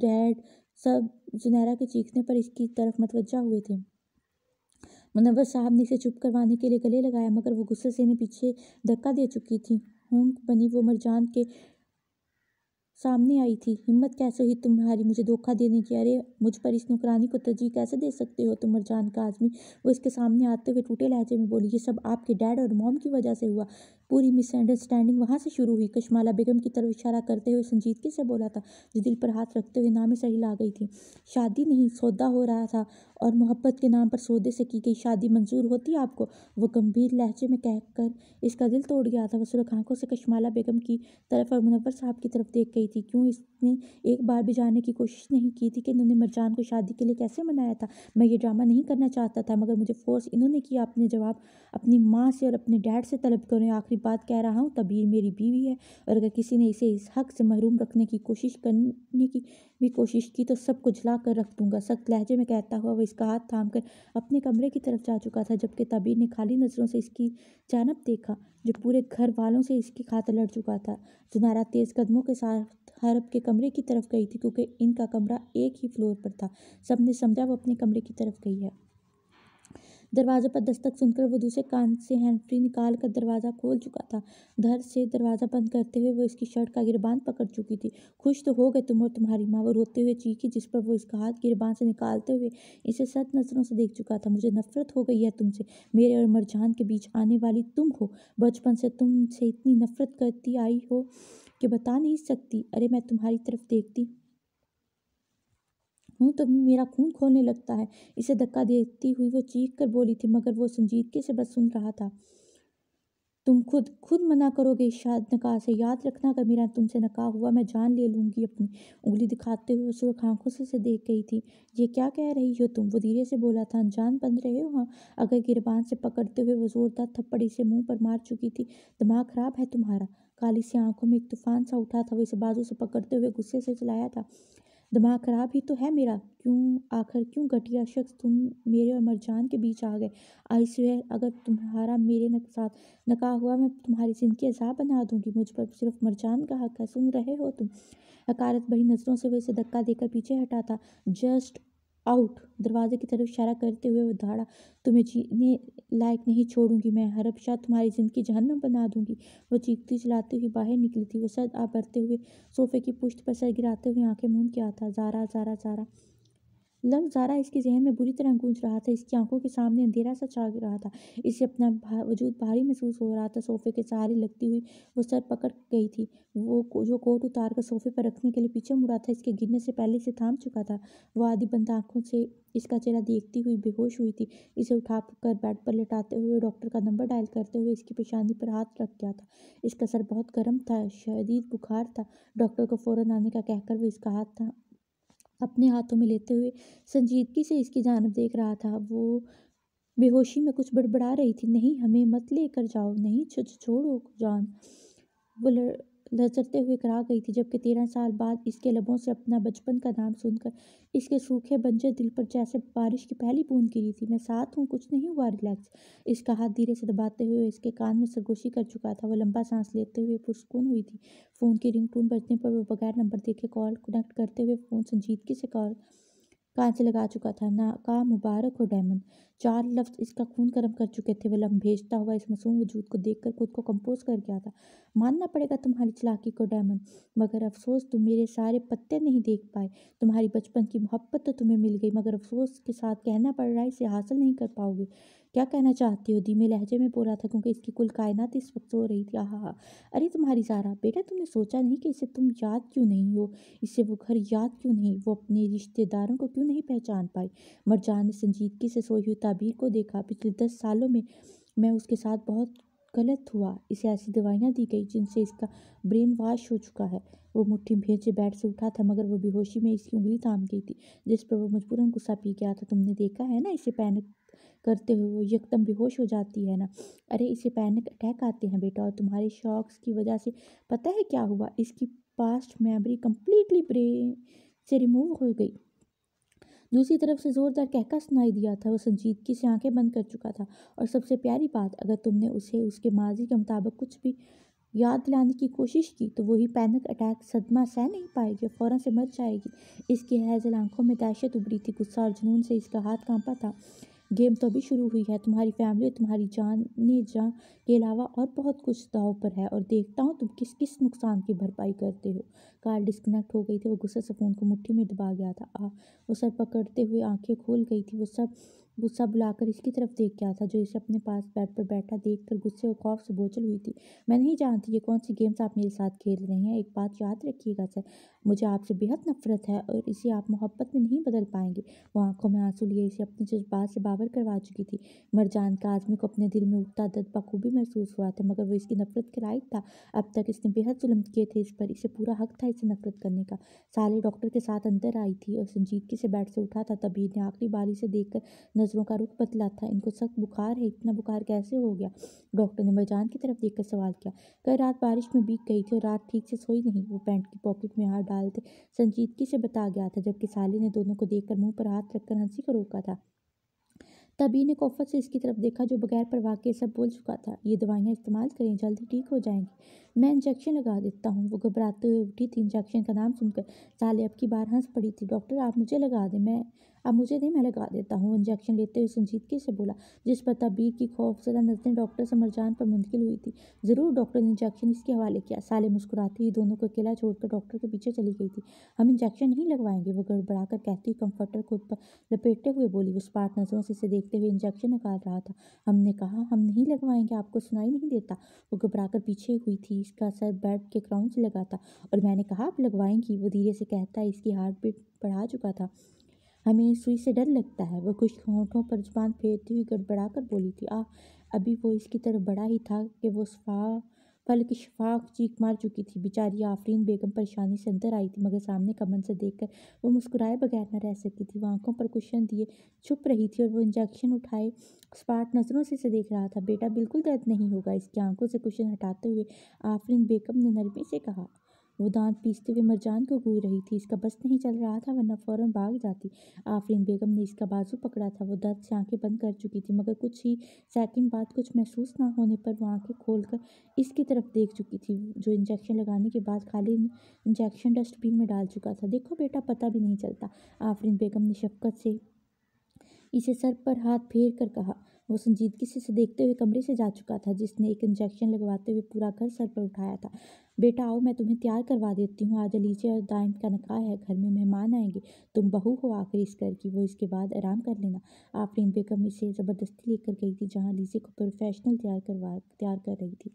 डैड सब जुनैरा के चीखने पर इसकी तरफ मतवजा हुए थे मुनवर मतलब साहब ने इसे चुप करवाने के लिए गले लगाया मगर वो गुस्से से इन्हें पीछे धक्का दे चुकी थी होंक बनी वो मरजान के सामने आई थी हिम्मत कैसे हुई तुम्हारी मुझे धोखा देने की अरे मुझ पर इस नौकरानी को तरजीह कैसे दे सकते हो तुम मरजान का आदमी वो इसके सामने आते हुए टूटे लहजे में बोली ये सब आपके डैड और मॉम की वजह से हुआ पूरी मिसअंडरस्टैंडिंग वहाँ से शुरू हुई कशमाला बेगम की तरफ इशारा करते हुए संजीदगी से बोला था जो दिल पर हाथ रखते हुए नामे सही ला गई थी शादी नहीं सौदा हो रहा था और मोहब्बत के नाम पर सौदे से की गई शादी मंजूर होती आपको वो गंभीर लहजे में कह कर इसका दिल तोड़ गया था वह सुरख आंखों से कशमाला बेगम की तरफ और मुनवर साहब की तरफ देख गई थी क्यों इसने एक बार भी जानने की कोशिश नहीं की थी कि इन्होंने मरजान को शादी के लिए कैसे मनाया था मैं ये ड्रामा नहीं करना चाहता था मगर मुझे फोर्स इन्होंने किया अपने जवाब अपनी माँ से और अपने डैड से तलब करें आखिरी की बात कह रहा हूँ तबीर मेरी बीवी है और अगर किसी ने इसे इस हक से महरूम रखने की कोशिश करने की भी कोशिश की तो सबको जला कर रख दूंगा सख्त लहजे में कहता हुआ वह इसका हाथ थाम कर अपने कमरे की तरफ जा चुका था जबकि तबीर ने खाली नज़रों से इसकी जानब देखा जो पूरे घर वालों से इसकी खातर लड़ चुका था जुनारा तेज़ कदमों के साथ हरब के कमरे की तरफ गई थी क्योंकि इनका कमरा एक ही फ्लोर पर था सब ने समझा वो अपने कमरे की तरफ गई है दरवाज़े पर दस्तक सुनकर वह दूसरे कान से हैंडफ्री कर दरवाज़ा खोल चुका था। धर से दरवाज़ा बंद करते हुए वो इसकी शर्ट का गिरबान पकड़ चुकी थी। खुश तो हो गए तुम और तुम्हारी माँ, वो रोते हुए चीखी जिस पर वो इसका हाथ गिरबान से निकालते हुए इसे सत नज़रों से देख चुका था। मुझे नफ़रत हो गई है तुमसे, मेरे और मरझान के बीच आने वाली तुम हो। बचपन से तुम से इतनी नफ़रत करती आई हो कि बता नहीं सकती। अरे मैं तुम्हारी तरफ देखती हूँ तभी मेरा खून खोने लगता है इसे धक्का देती हुई वो चीख कर बोली थी मगर वो संजीदगी से बस सुन रहा था तुम खुद खुद मना करोगे शायद नकाह से याद रखना अगर मेरा तुमसे नकाह हुआ मैं जान ले लूँगी अपनी उंगली दिखाते हुए सुरख आंखों से देख गई थी ये क्या कह रही हो तुम वो धीरे से बोला था अनजान बन रहे हो हाँ अगर गिरबान से पकड़ते हुए वो जोरदार थप्पड़ी से मुंह पर मार चुकी थी दिमाग खराब है तुम्हारा काली सी आंखों में एक तूफान सा उठा था वो इसे बाजू से पकड़ते हुए गुस्से से चलाया था दिमाग खराब ही तो है मेरा क्यों आखिर क्यों घटिया शख्स तुम मेरे और मरजान के बीच आ गए आई स्वेयर अगर तुम्हारा मेरे नक साथ नका हुआ मैं तुम्हारी ज़िंदगी अजाब बना दूंगी मुझ पर सिर्फ मरजान का हक है सुन रहे हो तुम हकारत भरी नज़रों से वह इसे धक्का देकर पीछे हटा था जस्ट आउट दरवाजे की तरफ इशारा करते हुए वह दाड़ा तुम्हें जीने लायक नहीं छोड़ूंगी मैं शाह तुम्हारी ज़िंदगी जहन्नम बना दूंगी वह चीखती चलाती हुई बाहर निकली थी वह सर आ बढ़ते हुए सोफे की पुश्त पर सर गिराते हुए आंखें मूंद के आता जारा जारा जारा लफ्ज़ ज़ारा इसके जहन में बुरी तरह गूंज रहा था इसकी आंखों के सामने अंधेरा सा छा रहा था इसे अपना भा, वजूद भारी महसूस हो रहा था सोफ़े के सहारे लगती हुई वो सर पकड़ गई थी वो जो कोट उतार कर सोफ़े पर रखने के लिए पीछे मुड़ा था इसके गिरने से पहले से थाम चुका था वो आधी बंद आंखों से इसका चेहरा देखती हुई बेहोश हुई थी इसे उठा कर बेड पर लेटाते हुए डॉक्टर का नंबर डायल करते हुए इसकी पेशानी पर हाथ रख गया था इसका सर बहुत गर्म था शदीद बुखार था डॉक्टर को फ़ौरन आने का कहकर वो इसका हाथ था अपने हाथों में लेते हुए संजीदगी से इसकी जानब देख रहा था वो बेहोशी में कुछ बड़बड़ा रही थी नहीं हमें मत लेकर जाओ नहीं छोड़ो जान वो लचरते हुए करा गई थी जबकि तेरह साल बाद इसके लबों से अपना बचपन का नाम सुनकर इसके सूखे बंजर दिल पर जैसे बारिश की पहली बूंद गिरी थी मैं साथ हूँ कुछ नहीं हुआ रिलैक्स इसका हाथ धीरे से दबाते हुए इसके कान में सरगोशी कर चुका था वो लंबा सांस लेते हुए पुरस्कून हुई थी फ़ोन की टून बजने पर वो बगैर नंबर देखे कॉल कनेक्ट करते हुए फ़ोन संजीदगी से कॉल कान से लगा चुका था ना का मुबारक हो डायमंड चार लफ्ज़ इसका खून गर्म कर चुके थे वह भेजता हुआ इस मासूम वजूद को देखकर खुद को कंपोज कर गया था मानना पड़ेगा तुम्हारी चलाकी को डायमंड मगर अफसोस तुम मेरे सारे पत्ते नहीं देख पाए तुम्हारी बचपन की मोहब्बत तो तुम्हें मिल गई मगर अफसोस के साथ कहना पड़ रहा है इसे हासिल नहीं कर पाओगे क्या कहना चाहती हो धीमे लहजे में बोला था क्योंकि इसकी कुल कायनात इस वक्त सो रही थी आहा अरे तुम्हारी सारा बेटा तुमने सोचा नहीं कि इसे तुम याद क्यों नहीं हो इसे वो घर याद क्यों नहीं वो अपने रिश्तेदारों को क्यों नहीं पहचान पाई मर जाने संजीदगी से सोई हुई ताबीर को देखा पिछले दस सालों में मैं उसके साथ बहुत गलत हुआ इसे ऐसी दवाइयाँ दी गई जिनसे इसका ब्रेन वॉश हो चुका है वो मुट्ठी भेजे से से उठा था मगर वो बेहोशी में इसकी उंगली थाम गई थी जिस पर वो मजबूरन गुस्सा पी गया था तुमने देखा है ना इसे पैनिक करते हुए वो यकदम बेहोश हो जाती है ना अरे इसे पैनिक अटैक आते हैं बेटा और तुम्हारे शॉक्स की वजह से पता है क्या हुआ इसकी पास्ट मेमोरी कम्प्लीटली ब्रेन से रिमूव हो गई दूसरी तरफ से ज़ोरदार कहका सुनाई दिया था वो संजीद की से आंखें बंद कर चुका था और सबसे प्यारी बात अगर तुमने उसे उसके माजी के मुताबिक कुछ भी याद दिलाने की कोशिश की तो वही पैनिक अटैक सदमा सह नहीं पाएगी फ़ौरन से मर जाएगी इसकी हैजल आंखों में दहशत उभरी थी गुस्सा और जुनून से इसका हाथ कांपा था गेम तो अभी शुरू हुई है तुम्हारी फैमिली तुम्हारी जान जान के अलावा और बहुत कुछ दाव पर है और देखता हूँ तुम किस किस नुकसान की भरपाई करते हो कार डिस्कनेक्ट हो गई थी वो गुस्से से फ़ोन को मुट्ठी में दबा गया था आ, वो सर पकड़ते हुए आंखें खोल गई थी वो सब गुस्सा बुलाकर इसकी तरफ देख गया था जो इसे अपने पास बेड पर बैठा देख कर गुस्से और खौफ से बोचल हुई थी मैं नहीं जानती ये कौन सी गेम्स आप मेरे साथ खेल रहे हैं एक बात याद रखिएगा सर मुझे आपसे बेहद नफरत है और इसे आप मोहब्बत में नहीं बदल पाएंगे वो आंखों में आंसू लिए इसे अपने जज्बात से बाबर करवा चुकी थी मरजान का आदमी को अपने दिल में उठता दर्द बखूबी महसूस हुआ था मगर वो इसकी नफरत के लायक था अब तक इसने बेहद जुलम किए थे इस पर इसे पूरा हक था इसे नफरत करने का साले डॉक्टर के साथ अंदर आई थी और संजीदगी से बैठ से उठा था तभी ने आखिरी बारी से देख नज़रों का रुख बदला था इनको सख्त बुखार है इतना बुखार कैसे हो गया डॉक्टर ने मरजान की तरफ देखकर सवाल किया कल रात बारिश में भीग गई थी और रात ठीक से सोई नहीं वो पैंट की पॉकेट में हाथ डालते संजीदगी से बता गया था जबकि साली ने दोनों को देखकर मुंह पर हाथ रखकर हंसी को रोका था तभी ने कोफत से इसकी तरफ देखा जो बगैर परवाह के सब बोल चुका था ये दवाइयाँ इस्तेमाल करें जल्दी ठीक हो जाएंगी मैं इंजेक्शन लगा देता हूँ वो घबराते हुए उठी थी इंजेक्शन का नाम सुनकर साले अब की बार हंस पड़ी थी डॉक्टर आप मुझे लगा दें मैं आप मुझे दें मैं लगा देता हूँ इंजेक्शन लेते हुए संजीदगी से बोला जिस पर तबीर की खौफजदा नजरें डॉक्टर से मरजान पर मुंतकिल हुई थी ज़रूर डॉक्टर ने इंजेक्शन इसके हवाले किया साले मुस्कुराते ही दोनों को अकेला छोड़कर डॉक्टर के पीछे चली गई थी हम इंजेक्शन नहीं लगवाएंगे वो गड़बड़ा कर कहती कम्फर्टर खुद पर लपेटते हुए बोली वो स्पाट नज़रों से इसे देखते हुए इंजेक्शन निकाल रहा था हमने कहा हम नहीं लगवाएंगे आपको सुनाई नहीं देता वो घबरा कर पीछे हुई थी इसका सर बेड के क्राउन से लगा था और मैंने कहा आप लगवाएंगी वो धीरे से कहता है इसकी हार्ट बीट बढ़ा चुका था हमें इस सुई से डर लगता है वह कुछ होंठों पर जुबान फेरती हुई कर बोली थी आह अभी वो इसकी तरफ बड़ा ही था कि वो शफा फल की शफाक चीख मार चुकी थी बेचारी आफरीन बेगम परेशानी से अंदर आई थी मगर सामने से देख देखकर वो मुस्कुराए बगैर न रह सकी थी वह आंखों पर कुशन दिए छुप रही थी और वो इंजेक्शन उठाए स्पाट नज़रों से से देख रहा था बेटा बिल्कुल दर्द नहीं होगा इसकी आंखों से कुशन हटाते हुए आफरीन बेगम ने नरमी से कहा वो दांत पीसते हुए मरजान को घूर रही थी इसका बस नहीं चल रहा था वरना फ़ौरन भाग जाती आफरीन बेगम ने इसका बाजू पकड़ा था वो दर्द से आंखें बंद कर चुकी थी मगर कुछ ही सेकंड बाद कुछ महसूस ना होने पर वो आंखें खोलकर इसकी तरफ देख चुकी थी जो इंजेक्शन लगाने के बाद खाली इंजेक्शन डस्टबिन में डाल चुका था देखो बेटा पता भी नहीं चलता आफरीन बेगम ने शफकत से इसे सर पर हाथ फेर कर कहा वो संजीदगी से देखते हुए कमरे से जा चुका था जिसने एक इंजेक्शन लगवाते हुए पूरा घर सर पर उठाया था बेटा आओ मैं तुम्हें तैयार करवा देती हूँ आज अलीजे और दाइम का नकाह है घर में मेहमान आएंगे तुम बहू हो आखिर इस घर की वो इसके बाद आराम कर लेना आफरीन बेगम इसे ज़बरदस्ती लेकर गई थी जहाँ अलीजे को प्रोफेशनल तैयार करवा तैयार कर रही थी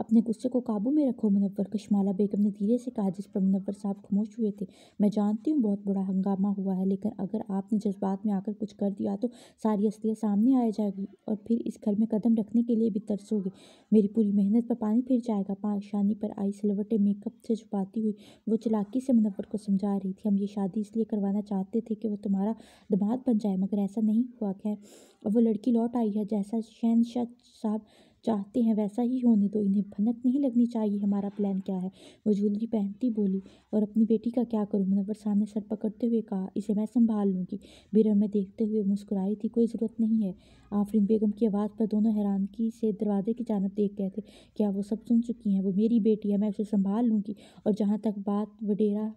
अपने गुस्से को काबू में रखो मुनवर कश्माला बेगम ने धीरे से कहा जिस पर मुनवर साहब खामोश हुए थे मैं जानती हूँ बहुत बड़ा हंगामा हुआ है लेकिन अगर आपने जज्बात में आकर कुछ कर दिया तो सारी असलियत सामने आ जाएगी और फिर इस घर में कदम रखने के लिए भी तरसोगे मेरी पूरी मेहनत पर पानी फिर जाएगा पाशानी पर आई सिलवटे मेकअप से छुपाती हुई वो चलाकी से मुनवर को समझा रही थी हम ये शादी इसलिए करवाना चाहते थे कि वो तुम्हारा दिमाग बन जाए मगर ऐसा नहीं हुआ खैर वो लड़की लौट आई है जैसा शहनशाह साहब चाहते हैं वैसा ही होने दो इन्हें भनक नहीं लगनी चाहिए हमारा प्लान क्या है वो ज्वेलरी पहनती बोली और अपनी बेटी का क्या करूँ मैंने साहब ने सर पकड़ते हुए कहा इसे मैं संभाल लूँगी बिरम में देखते हुए मुस्कुराई थी कोई ज़रूरत नहीं है आफरीन बेगम की आवाज़ पर दोनों हैरानगी से दरवाजे की जानब देख गए थे क्या वो सब सुन चुकी हैं वो मेरी बेटी है मैं उसे संभाल लूँगी और जहाँ तक बात वडेरा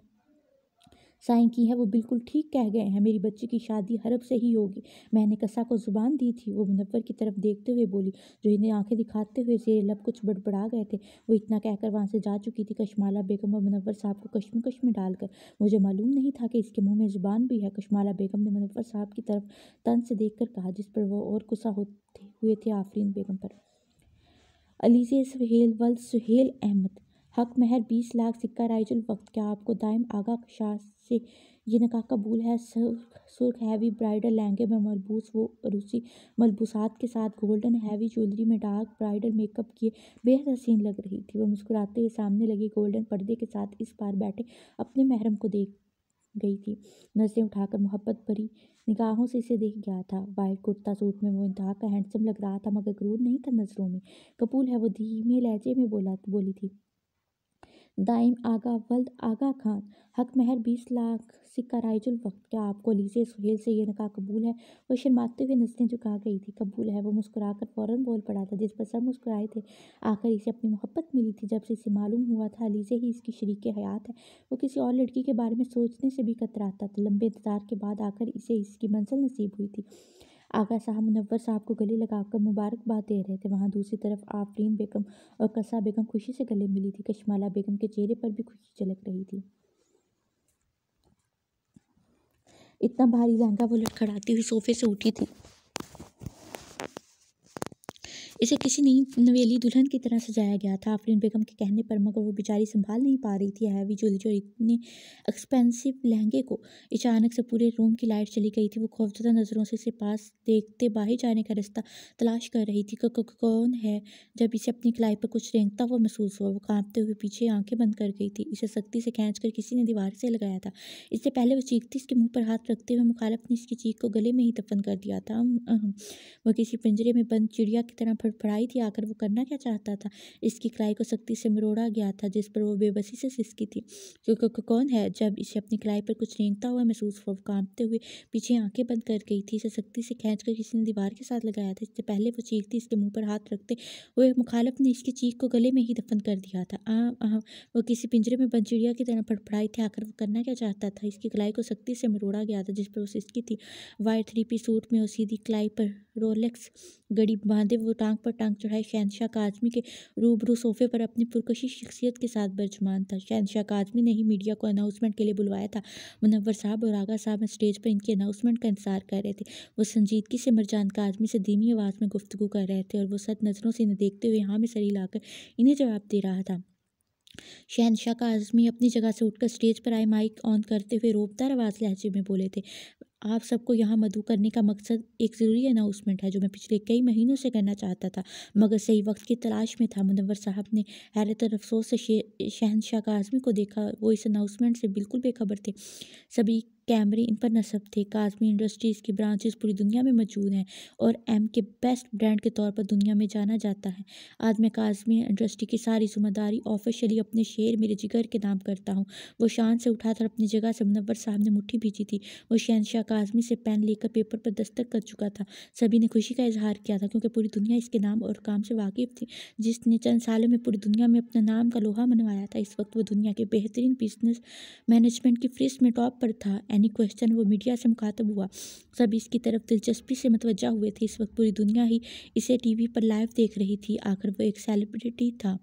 साई की है वो बिल्कुल ठीक कह गए हैं मेरी बच्ची की शादी हरब से ही होगी मैंने कसा को ज़ुबान दी थी वो मुनवर की तरफ देखते हुए बोली जो इन्हें आंखें दिखाते हुए से लब कुछ बड़बड़ा गए थे वो इतना कहकर वहाँ से जा चुकी थी कशमाला बेगम और मुनवर साहब को कश्म कश्म डालकर मुझे मालूम नहीं था कि इसके मुँह में ज़ुबान भी है कशमाला बेगम ने मुनवर साहब की तरफ तन से देख कर कहा जिस पर वो और गुस्सा होते हुए थे आफरीन बेगम पर अलीजे सुहेल वल सुहेल अहमद हक महर बीस लाख सिक्का राइजुल वक्त क्या आपको दायम आगा शाह से ये निकाह कबूल है सुर्ख हैवी ब्राइडल लहंगे में मलबूस वो रूसी मलबूसात के साथ गोल्डन हैवी ज्वेलरी में डार्क ब्राइडल मेकअप किए बेहद हसीन लग रही थी वह मुस्कुराते हुए सामने लगे गोल्डन पर्दे के साथ इस बार बैठे अपने महरम को देख गई थी नजरें उठाकर मोहब्बत भरी निगाहों से इसे देख गया था वाइट कुर्ता सूट में वो इंतहा का हैंडसम लग रहा था मगर क्रूर नहीं था नज़रों में कपूल है वो धीमे लहजे में बोला बोली थी दाइम आगा वल्द आगा खान हक महर बीस लाख सिक्का रायजुल वक्त क्या आपको लीजिए सुहेल से ये नका कबूल है वो शर्माते हुए नस्लें झुका गई थी कबूल है वो मुस्कुरा कर फ़ौरन बोल पड़ा था जिस पर सब मुस्कुराए थे आखिर इसे अपनी मोहब्बत मिली थी जब से इसे मालूम हुआ था अलीज़े ही इसकी शरीक हयात है वो किसी और लड़की के बारे में सोचने से भी कतराता था लंबे इंतजार के बाद आकर इसे इसकी मंजिल नसीब हुई थी आगा साहब मुनवर साहब को गले लगाकर मुबारकबाद दे रहे थे वहाँ दूसरी तरफ आफरीन बेगम और कसा बेगम खुशी से गले मिली थी कश्माला बेगम के चेहरे पर भी खुशी झलक रही थी इतना भारी लहंगा वो लड़खड़ाती हुई सोफे से उठी थी इसे किसी नई नवेली दुल्हन की तरह सजाया गया था आफरीन बेगम के कहने पर मगर वो बेचारी संभाल नहीं पा रही थी हैवी जोली जो इतने एक्सपेंसिव लहंगे को अचानक से पूरे रूम की लाइट चली गई थी वो खौफजदा नज़रों से इसे पास देखते बाहर जाने का रास्ता तलाश कर रही थी कौन है जब इसे अपनी कलाई पर कुछ रेंगता हुआ महसूस हुआ वो कांपते हुए पीछे आंखें बंद कर गई थी इसे सख्ती से खींच कर किसी ने दीवार से लगाया था इससे पहले वो चीखती इसके मुंह पर हाथ रखते हुए मुखालफ ने इसकी चीख को गले में ही दफन कर दिया था वह किसी पिंजरे में बंद चिड़िया की तरह फड़फड़ाई थी आकर वो करना क्या चाहता था इसकी कलाई को सख्ती से मरोड़ा गया था जिस पर वो बेबसी से सिसकी थी कौन है जब इसे अपनी कलाई पर कुछ रेंगता हुआ महसूस हुआ कांपते हुए पीछे आंखें बंद कर गई थी इसे सख्ती से खींच कर किसी ने दीवार के साथ लगाया था इससे पहले वो चीखती इसके मुंह पर हाथ रखते हुए मुखालफ ने इसकी चीख को गले में ही दफन कर दिया था आ, आ, वो किसी पिंजरे में बंचुड़िया की तरह फड़फड़ाई थी आकर वो करना क्या चाहता था इसकी कलाई को सख्ती से मरोड़ा गया था जिस पर वो सिसकी थी वायर थ्री पी सूट में वो सीधी कलाई पर रोलेक्स गड़ी बांधे वो टांग टांग पर टांग चढ़ाए शहनशाह काजमी के रूबरू सोफे पर अपनी पुरकशी शख्सियत के साथ बर्जमान था शहनशाह काजमी ने ही मीडिया को अनाउंसमेंट के लिए बुलवाया था मुनवर साहब और आगा साहब स्टेज पर इनके अनाउंसमेंट का इंतजार कर रहे थे वो संजीदगी से मरजान काजमी से धीमी आवाज़ में गुफ्तु कर रहे थे और वो सद नज़रों से इन्हें देखते हुए यहाँ में सरी लाकर इन्हें जवाब दे रहा था शहनशाह काजमी अपनी जगह से उठकर स्टेज पर आए माइक ऑन करते हुए रोबदार आवाज़ लहजे में बोले थे आप सबको यहाँ मधु करने का मकसद एक ज़रूरी अनाउंसमेंट है जो मैं पिछले कई महीनों से करना चाहता था मगर सही वक्त की तलाश में था मुनवर साहब ने हैरत और अफसोस से शहनशाह का आज़मी को देखा वो इस अनाउंसमेंट से बिल्कुल बेखबर थे सभी कैमरे इन पर नस्ब थे काज़मी इंडस्ट्रीज़ की ब्रांचेस पूरी दुनिया में मौजूद हैं और एम के बेस्ट ब्रांड के तौर पर दुनिया में जाना जाता है आज मैं काज़मी इंडस्ट्री की सारी जिम्मेदारी ऑफिशियली अपने शेर मेरे जिगर के नाम करता हूँ वो शान से उठाकर अपनी जगह से मुनवर साहब ने मुठ्ठी भेजी थी वो शहनशाह काज़मी से पेन लेकर पेपर पर दस्तक कर चुका था सभी ने खुशी का इजहार किया था क्योंकि पूरी दुनिया इसके नाम और काम से वाकिफ थी जिसने चंद सालों में पूरी दुनिया में अपना नाम का लोहा मनवाया था इस वक्त वो दुनिया के बेहतरीन बिजनेस मैनेजमेंट की फ्रिस्ट में टॉप पर था एनी क्वेश्चन वो मीडिया से मुखातब हुआ सब इसकी तरफ दिलचस्पी से मतवजा हुए थे इस वक्त पूरी दुनिया ही इसे टीवी पर लाइव देख रही थी आखिर वो एक सेलिब्रिटी था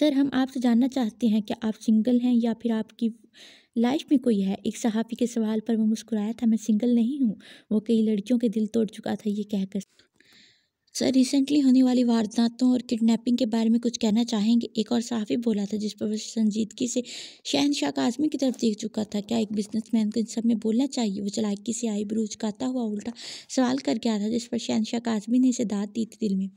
सर हम आपसे जानना चाहते हैं कि आप सिंगल हैं या फिर आपकी लाइफ में कोई है एक सहाफ़ी के सवाल पर वो मुस्कुराया था मैं सिंगल नहीं हूँ वो कई लड़कियों के दिल तोड़ चुका था ये कहकर सर रिसेंटली होने वाली वारदातों और किडनैपिंग के बारे में कुछ कहना चाहेंगे एक और साफी बोला था जिस पर वह संजीदगी से शहनशाह काजमी की तरफ देख चुका था क्या एक बिजनेसमैन को इन सब में बोलना चाहिए वो चलाकी से आई ब्रूज काता हुआ उल्टा सवाल करके आ था जिस पर शहनशाह काजमी ने इसे दाद दी थी दिल में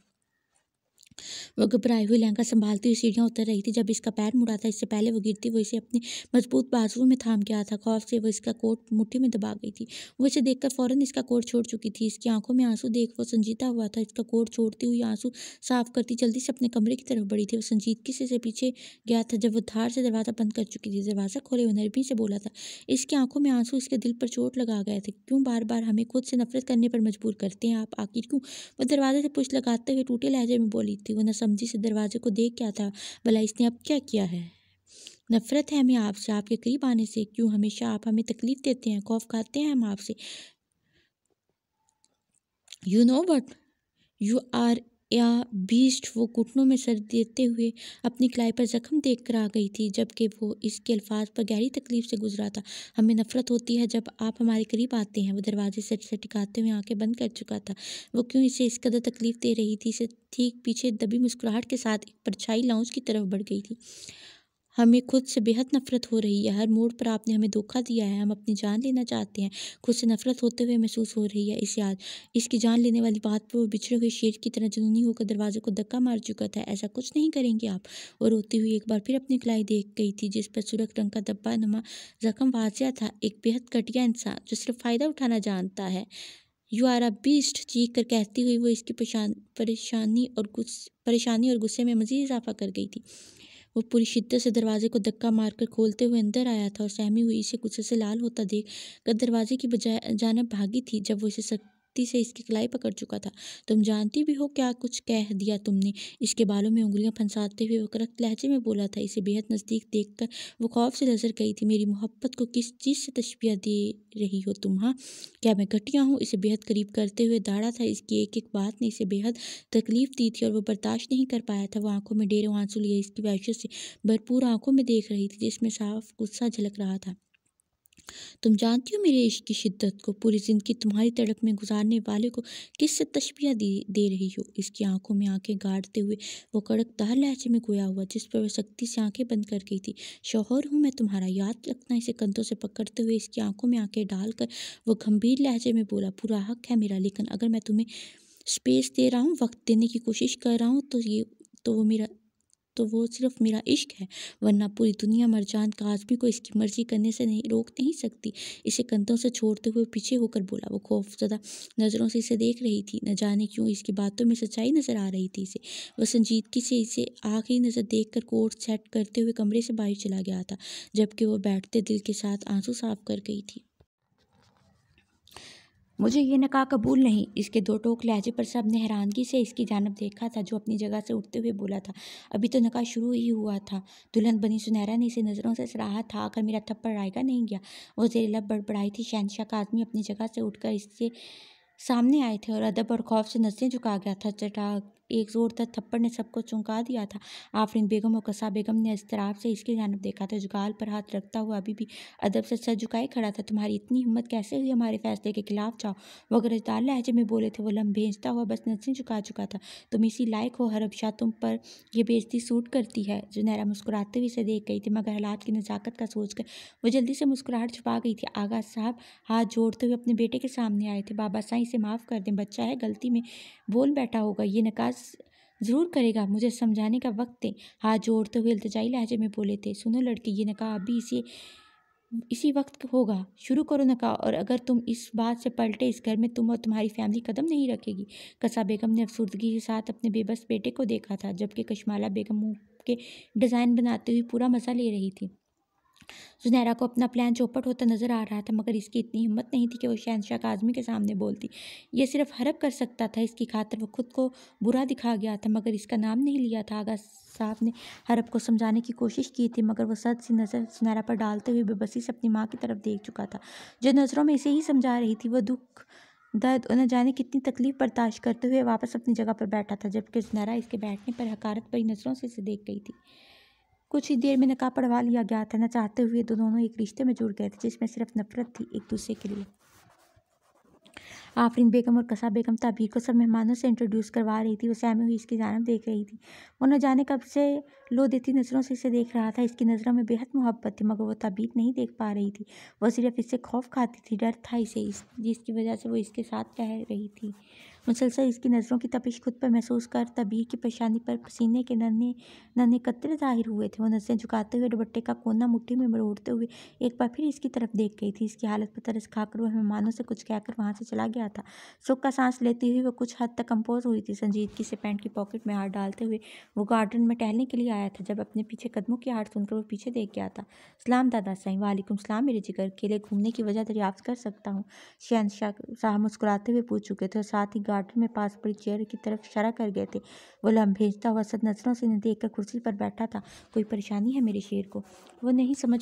वह घबराई हुई लहंगा संभालती हुई सीढ़ियाँ उतर रही थी जब इसका पैर मुड़ा था इससे पहले वो गिरती वो इसे अपने मजबूत बाजुओं में थाम गया था खौफ से वो इसका कोट मुट्ठी में दबा गई थी वो इसे देखकर फ़ौरन इसका कोट छोड़ चुकी थी इसकी आंखों में आंसू देख वो संजीता हुआ था इसका कोट छोड़ती हुई आंसू साफ करती जल्दी से अपने कमरे की तरफ बढ़ी थी वो संजीदगी से पीछे गया था जब वो धार से दरवाज़ा बंद कर चुकी थी दरवाज़ा खोले हुए नरमी से बोला था इसकी आंखों में आंसू इसके दिल पर चोट लगा गए थे क्यों बार बार हमें खुद से नफरत करने पर मजबूर करते हैं आप आखिर क्यों वो दरवाजे से पुष्ट लगाते हुए टूटे लहजे में बोली सकती वो न समझी से दरवाजे को देख क्या था भला इसने अब क्या किया है नफ़रत है हमें आपसे आपके करीब आने से क्यों हमेशा आप हमें तकलीफ़ देते हैं खौफ खाते हैं हम आपसे you know what you are या बीस्ट वो घुटनों में सर देते हुए अपनी कलाई पर जख्म देख कर आ गई थी जबकि वो इसके अल्फाज पर गहरी तकलीफ से गुजरा था हमें नफरत होती है जब आप हमारे करीब आते हैं वो दरवाजे से सटिकाते हुए आँखें बंद कर चुका था वो क्यों इसे इस कदर तकलीफ दे रही थी इसे ठीक पीछे दबी मुस्कुराहट के साथ एक परछाई लाउंज की तरफ बढ़ गई थी हमें खुद से बेहद नफ़रत हो रही है हर मोड़ पर आपने हमें धोखा दिया है हम अपनी जान लेना चाहते हैं खुद से नफ़रत होते हुए महसूस हो रही है इस याद इसकी जान लेने वाली बात पर वो बिछड़े हुए शेर की तरह जुनूनी होकर दरवाजे को धक्का मार चुका था ऐसा कुछ नहीं करेंगे आप और रोती हुई एक बार फिर अपनी कलाई देख गई थी जिस पर सुरख रंग का धब्बा नमा जख्म वाजिया था एक बेहद घटिया इंसान जो सिर्फ फ़ायदा उठाना जानता है यू आर अ बीस्ट चीख कर कहती हुई वो इसकी परेशानी और गुस्से परेशानी और गुस्से में मज़ीद इजाफा कर गई थी वो पूरी शिद्दत से दरवाजे को धक्का मारकर खोलते हुए अंदर आया था और सहमी हुई इसे गुस्से से लाल होता देख कर दरवाजे की बजाय जानब भागी थी जब वो इसे सक सख्ती से इसकी कलाई पकड़ चुका था तुम जानती भी हो क्या कुछ कह दिया तुमने इसके बालों में उंगलियां फंसाते हुए वक्रक्त लहजे में बोला था इसे बेहद नज़दीक देखकर वो खौफ से नजर गई थी मेरी मोहब्बत को किस चीज़ से तशबिया दे रही हो तुम हाँ क्या मैं घटिया हूँ इसे बेहद करीब करते हुए दाड़ा था इसकी एक एक बात ने इसे बेहद तकलीफ दी थी और वो बर्दाश्त नहीं कर पाया था वो आंखों में डेरे आंसू लिए इसकी वहशत से भरपूर आंखों में देख रही थी जिसमें साफ गुस्सा झलक रहा था तुम जानती हो मेरे इश्क की शिद्दत को पूरी ज़िंदगी तुम्हारी तड़प में गुजारने वाले को किस से तशबिया दे दे रही हो इसकी आंखों में आंखें गाड़ते हुए वो कड़क कड़कदार लहजे में गोया हुआ जिस पर वह सख्ती से आंखें बंद कर गई थी शोहर हूँ मैं तुम्हारा याद रखना इसे कंधों से पकड़ते हुए इसकी आंखों में आंखें डालकर वो गंभीर लहजे में बोला पूरा हक है मेरा लेकिन अगर मैं तुम्हें स्पेस दे रहा हूँ वक्त देने की कोशिश कर रहा हूँ तो ये तो वो मेरा तो वो सिर्फ़ मेरा इश्क है वरना पूरी दुनिया जान का आदमी को इसकी मर्ज़ी करने से नहीं रोक नहीं सकती इसे कंधों से छोड़ते हुए पीछे होकर बोला वो खौफजदा नज़रों से इसे देख रही थी न जाने क्यों इसकी बातों में सच्चाई नज़र आ रही थी इसे वह संजीदगी से इसे आखिरी नज़र देख कर कोर्ट सेट करते हुए कमरे से बाहर चला गया था जबकि वह बैठते दिल के साथ आंसू साफ कर गई थी मुझे ये नका कबूल नहीं इसके दो टोक लहजे पर सब ने हैरानगी से इसकी जानब देखा था जो अपनी जगह से उठते हुए बोला था अभी तो नका शुरू ही हुआ था दुल्हन बनी सुनहरा ने इसे नज़रों से सराहा था आकर मेरा थप्पड़ आएगा नहीं गया वो तेरे लब बड़बड़ाई थी शहनशाह का आदमी अपनी जगह से उठकर इससे सामने आए थे और अदब और खौफ से नजरें झुका गया था चटाक एक जोरदार थप्पड़ ने सबको चौंका दिया था आफरीन बेगम और कसा बेगम ने इसतराब से इसकी जानब देखा था जो गाल पर हाथ रखता हुआ अभी भी अदब से सर झुकाए खड़ा था तुम्हारी इतनी हिम्मत कैसे हुई हमारे फैसले के खिलाफ जाओ वगर लहजे में बोले थे वो लम भेजता हुआ बस नजरें झुका चुका था तुम इसी लायक हो हरबशाह तुम पर यह बेजती सूट करती है जुनैरा मुस्कुराते हुए इसे देख गई थी मगर हालात की नज़ाकत का सोचकर वो जल्दी से मुस्कुराहट छुपा गई थी आगा साहब हाथ जोड़ते हुए अपने बेटे के सामने आए थे बाबा साई से माफ़ कर दें बच्चा है गलती में बोल बैठा होगा ये नकाज प्रयास ज़रूर करेगा मुझे समझाने का वक्त दे हाथ जोड़ते हुए इल्तजाई लहजे में बोले थे सुनो लड़की ये नकाह अभी इसी इसी वक्त होगा शुरू करो नका और अगर तुम इस बात से पलटे इस घर में तुम और तुम्हारी फैमिली कदम नहीं रखेगी कसा बेगम ने अफसरदगी के साथ अपने बेबस बेटे को देखा था जबकि कश्माला बेगम के डिज़ाइन बनाते हुए पूरा मज़ा ले रही थी सुनहरा को अपना प्लान चौपट होता नजर आ रहा था मगर इसकी इतनी हिम्मत नहीं थी कि वो शहनशाह आजमी के सामने बोलती यह सिर्फ हड़प कर सकता था इसकी खातर वो खुद को बुरा दिखा गया था मगर इसका नाम नहीं लिया था आगा साहब ने हड़प को समझाने की कोशिश की थी मगर वो सद सी नज़र सुनहरा पर डालते हुए बेबसी से अपनी माँ की तरफ देख चुका था जो नज़रों में इसे ही समझा रही थी वह दुख दर्द उन्हें न जाने कितनी तकलीफ बर्दाश्त करते हुए वापस अपनी जगह पर बैठा था जबकि सुनहरा इसके बैठने पर हकारत भरी नज़रों से इसे देख गई थी कुछ ही देर में नकाब पढ़वा लिया गया था न चाहते हुए तो दोनों एक रिश्ते में जुड़ गए थे जिसमें सिर्फ नफरत थी एक दूसरे के लिए आफरीन बेगम और कसा बेगम ताबीर को सब मेहमानों से इंट्रोड्यूस करवा रही थी वो सहमी हुई इसकी जानब देख रही थी वो न जाने कब से लो देती नज़रों से इसे देख रहा था इसकी नज़रों में बेहद मोहब्बत थी मगर वो ताबीर नहीं देख पा रही थी वो सिर्फ इससे खौफ खाती थी डर था इसे इस जिसकी वजह से वो इसके साथ रह रही थी मुसलसल इसकी नज़रों की तपिश खुद पर महसूस कर तभी की परेशानी पर पसीने के नन्हे नन्हे कतरे जाहिर हुए थे वो नज़रें झुकाते हुए दुबट्टे का कोना मुट्ठी में मरोड़ते हुए एक बार फिर इसकी तरफ देख गई थी इसकी हालत पर तरस खाकर वह मेहमानों से कुछ कहकर वहाँ से चला गया था सुख का सांस लेती हुई वह कुछ हद तक कंपोज हुई थी संजीदगी से पैंट की पॉकेट में हाथ डालते हुए वो गार्डन में टहलने के लिए आया था जब अपने पीछे कदमों की हार सुनकर वो पीछे देख गया था सलाम दादा साई वालेकुम सलाम मेरे जिगर केले घूमने की वजह दरियाफ्त कर सकता हूँ शहनशाह मुस्कुराते हुए पूछ चुके थे और साथ ही गार्डन में पास पड़ी चेयर की तरफ इशारा कर गए थे वो लम भेजता हुआ सद नजरों से नदी एक कुर्सी पर बैठा था कोई परेशानी है मेरे शेर को वो नहीं समझ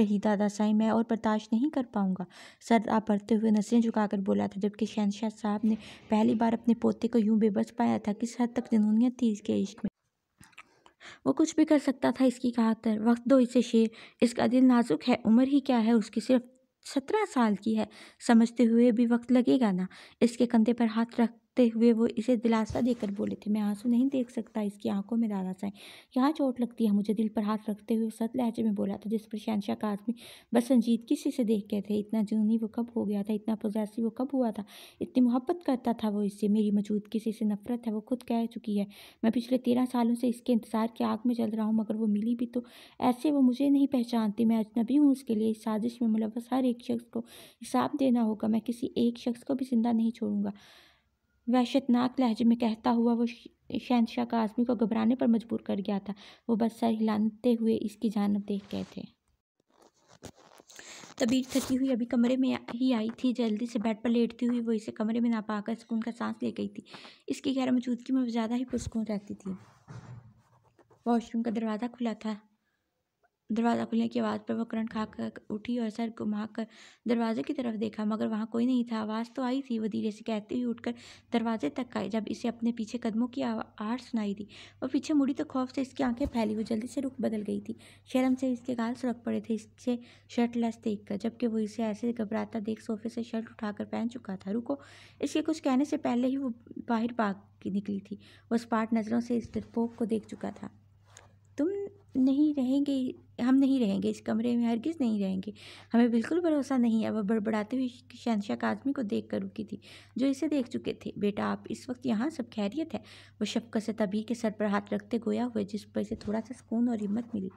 रही दादा दादासाई मैं और बर्दाश्त नहीं कर पाऊंगा सर आप बढ़ते हुए नसें झुकाकर बोला था जबकि शहनशाह साहब ने पहली बार अपने पोते को यूं बेबस पाया था किस हद तक जुनूनियत थी इसके इश्क में वो कुछ भी कर सकता था इसकी कहा वक्त दो इसे शेर इसका दिल नाजुक है उम्र ही क्या है उसकी सिर्फ सत्रह साल की है समझते हुए भी वक्त लगेगा ना इसके कंधे पर हाथ रख देखते हुए वो इसे दिलासा देकर बोले थे मैं आंसू नहीं देख सकता इसकी आंखों में दादा साहब यहाँ चोट लगती है मुझे दिल पर हाथ रखते हुए सत लहजे में बोला था जिस पर शहनशाह का आदमी बस किसी से देख गए थे इतना जुनूनी वो कब हो गया था इतना पोजैसिव वो कब हुआ था इतनी मोहब्बत करता था वो इससे मेरी मौजूद किसी से नफरत है वो खुद कह चुकी है मैं पिछले तेरह सालों से इसके इंतज़ार के आग में चल रहा हूँ मगर वो मिली भी तो ऐसे वो मुझे नहीं पहचानती मैं अजनबी हूँ उसके लिए इस साजिश में मुलवस हर एक शख्स को हिसाब देना होगा मैं किसी एक शख्स को भी जिंदा नहीं छोड़ूंगा वहशतनाक लहजे में कहता हुआ वो शहनशाह का आजमी को घबराने पर मजबूर कर गया था वो बस सर हिलाते हुए इसकी जानब देख गए थे तबीर थकी हुई अभी कमरे में ही आई थी जल्दी से बेड पर लेटती हुई वो इसे कमरे में ना पाकर सुकून का सांस ले गई थी इसकी गैर मौजूदगी में ज़्यादा ही पुरसकून रहती थी वॉशरूम का दरवाज़ा खुला था दरवाज़ा खुलने की आवाज़ पर वह करंट कर उठी और सर घुमा कर दरवाजे की तरफ देखा मगर वहाँ कोई नहीं था आवाज़ तो आई थी वो धीरे से कहती हुई उठकर दरवाजे तक आई जब इसे अपने पीछे कदमों की आहट सुनाई दी और पीछे मुड़ी तो खौफ से इसकी आंखें फैली हुई जल्दी से रुख बदल गई थी शर्म से इसके गाल सुरख पड़े थे इससे शर्ट लेस देख कर जबकि वो इसे ऐसे घबराता देख सोफे से शर्ट उठाकर पहन चुका था रुको इसके कुछ कहने से पहले ही वो बाहर भाग निकली थी वो स्पाट नज़रों से इस डरपोक को देख चुका था तुम नहीं रहेंगे हम नहीं रहेंगे इस कमरे में किस नहीं रहेंगे हमें बिल्कुल भरोसा नहीं है वह बड़बड़ाते हुए शहनशाह आदमी को देख कर रुकी थी जो इसे देख चुके थे बेटा आप इस वक्त यहाँ सब खैरियत है वह शफकत से तभी के सर पर हाथ रखते गोया हुए जिस पर इसे थोड़ा सा सुकून और हिम्मत मिली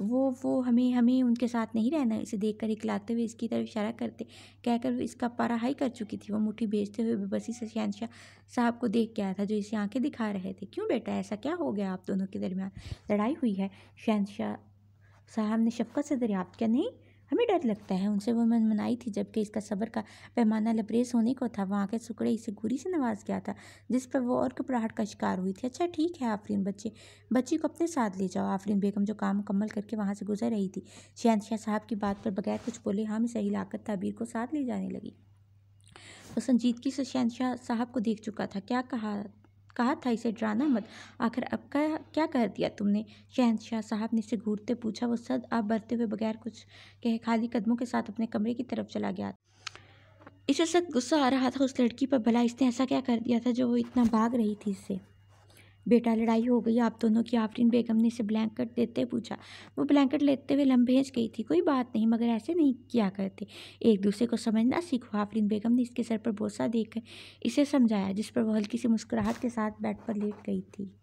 वो वो हमें हमें उनके साथ नहीं रहना इसे देख कर इकलाते हुए इसकी तरफ इशारा करते कहकर इसका पारा हाई कर चुकी थी वो मुठ्ठी बेचते हुए बेबसी से शहनशाह साहब को देख गया था जो इसे आंखें दिखा रहे थे क्यों बेटा ऐसा क्या हो गया आप दोनों के दरमियान लड़ाई हुई है शहनशाह साहब ने शफकत से दरियाफ्त किया नहीं हमें डर लगता है उनसे वो मन मनाई थी जबकि इसका सबर का पैमाना लबरेज होने को था वहाँ के सुकड़े इसे गोरी से नवाज गया था जिस पर वो और घबराहट का शिकार हुई थी अच्छा ठीक है आफरीन बच्चे बच्ची को अपने साथ ले जाओ आफरीन बेगम जो काम मुकम्मल करके वहाँ से गुजर रही थी शाह साहब की बात पर बगैर कुछ बोले हम हाँ, इसे हिलाकर ताबीर को साथ ले जाने लगी वो संजीदगी से शहनशाह साहब को देख चुका था क्या कहा कहा था इसे डराना मत आखिर अब क्या क्या कर दिया तुमने शहनशाह साहब ने इसे घूरते पूछा वो सद आप बरते हुए बगैर कुछ कहे खाली कदमों के साथ अपने कमरे की तरफ चला गया इसे सख्त गुस्सा आ रहा था उस लड़की पर भला इसने ऐसा क्या कर दिया था जो वो इतना भाग रही थी इससे बेटा लड़ाई हो गई आप दोनों की आफरीन बेगम ने इसे ब्लैंकेट देते पूछा वो ब्लैंकेट लेते हुए भेज गई थी कोई बात नहीं मगर ऐसे नहीं किया करते एक दूसरे को समझना सीखो आफरीन बेगम ने इसके सर पर बोसा देकर इसे समझाया जिस पर वह हल्की सी मुस्कुराहट के साथ बेड पर लेट गई थी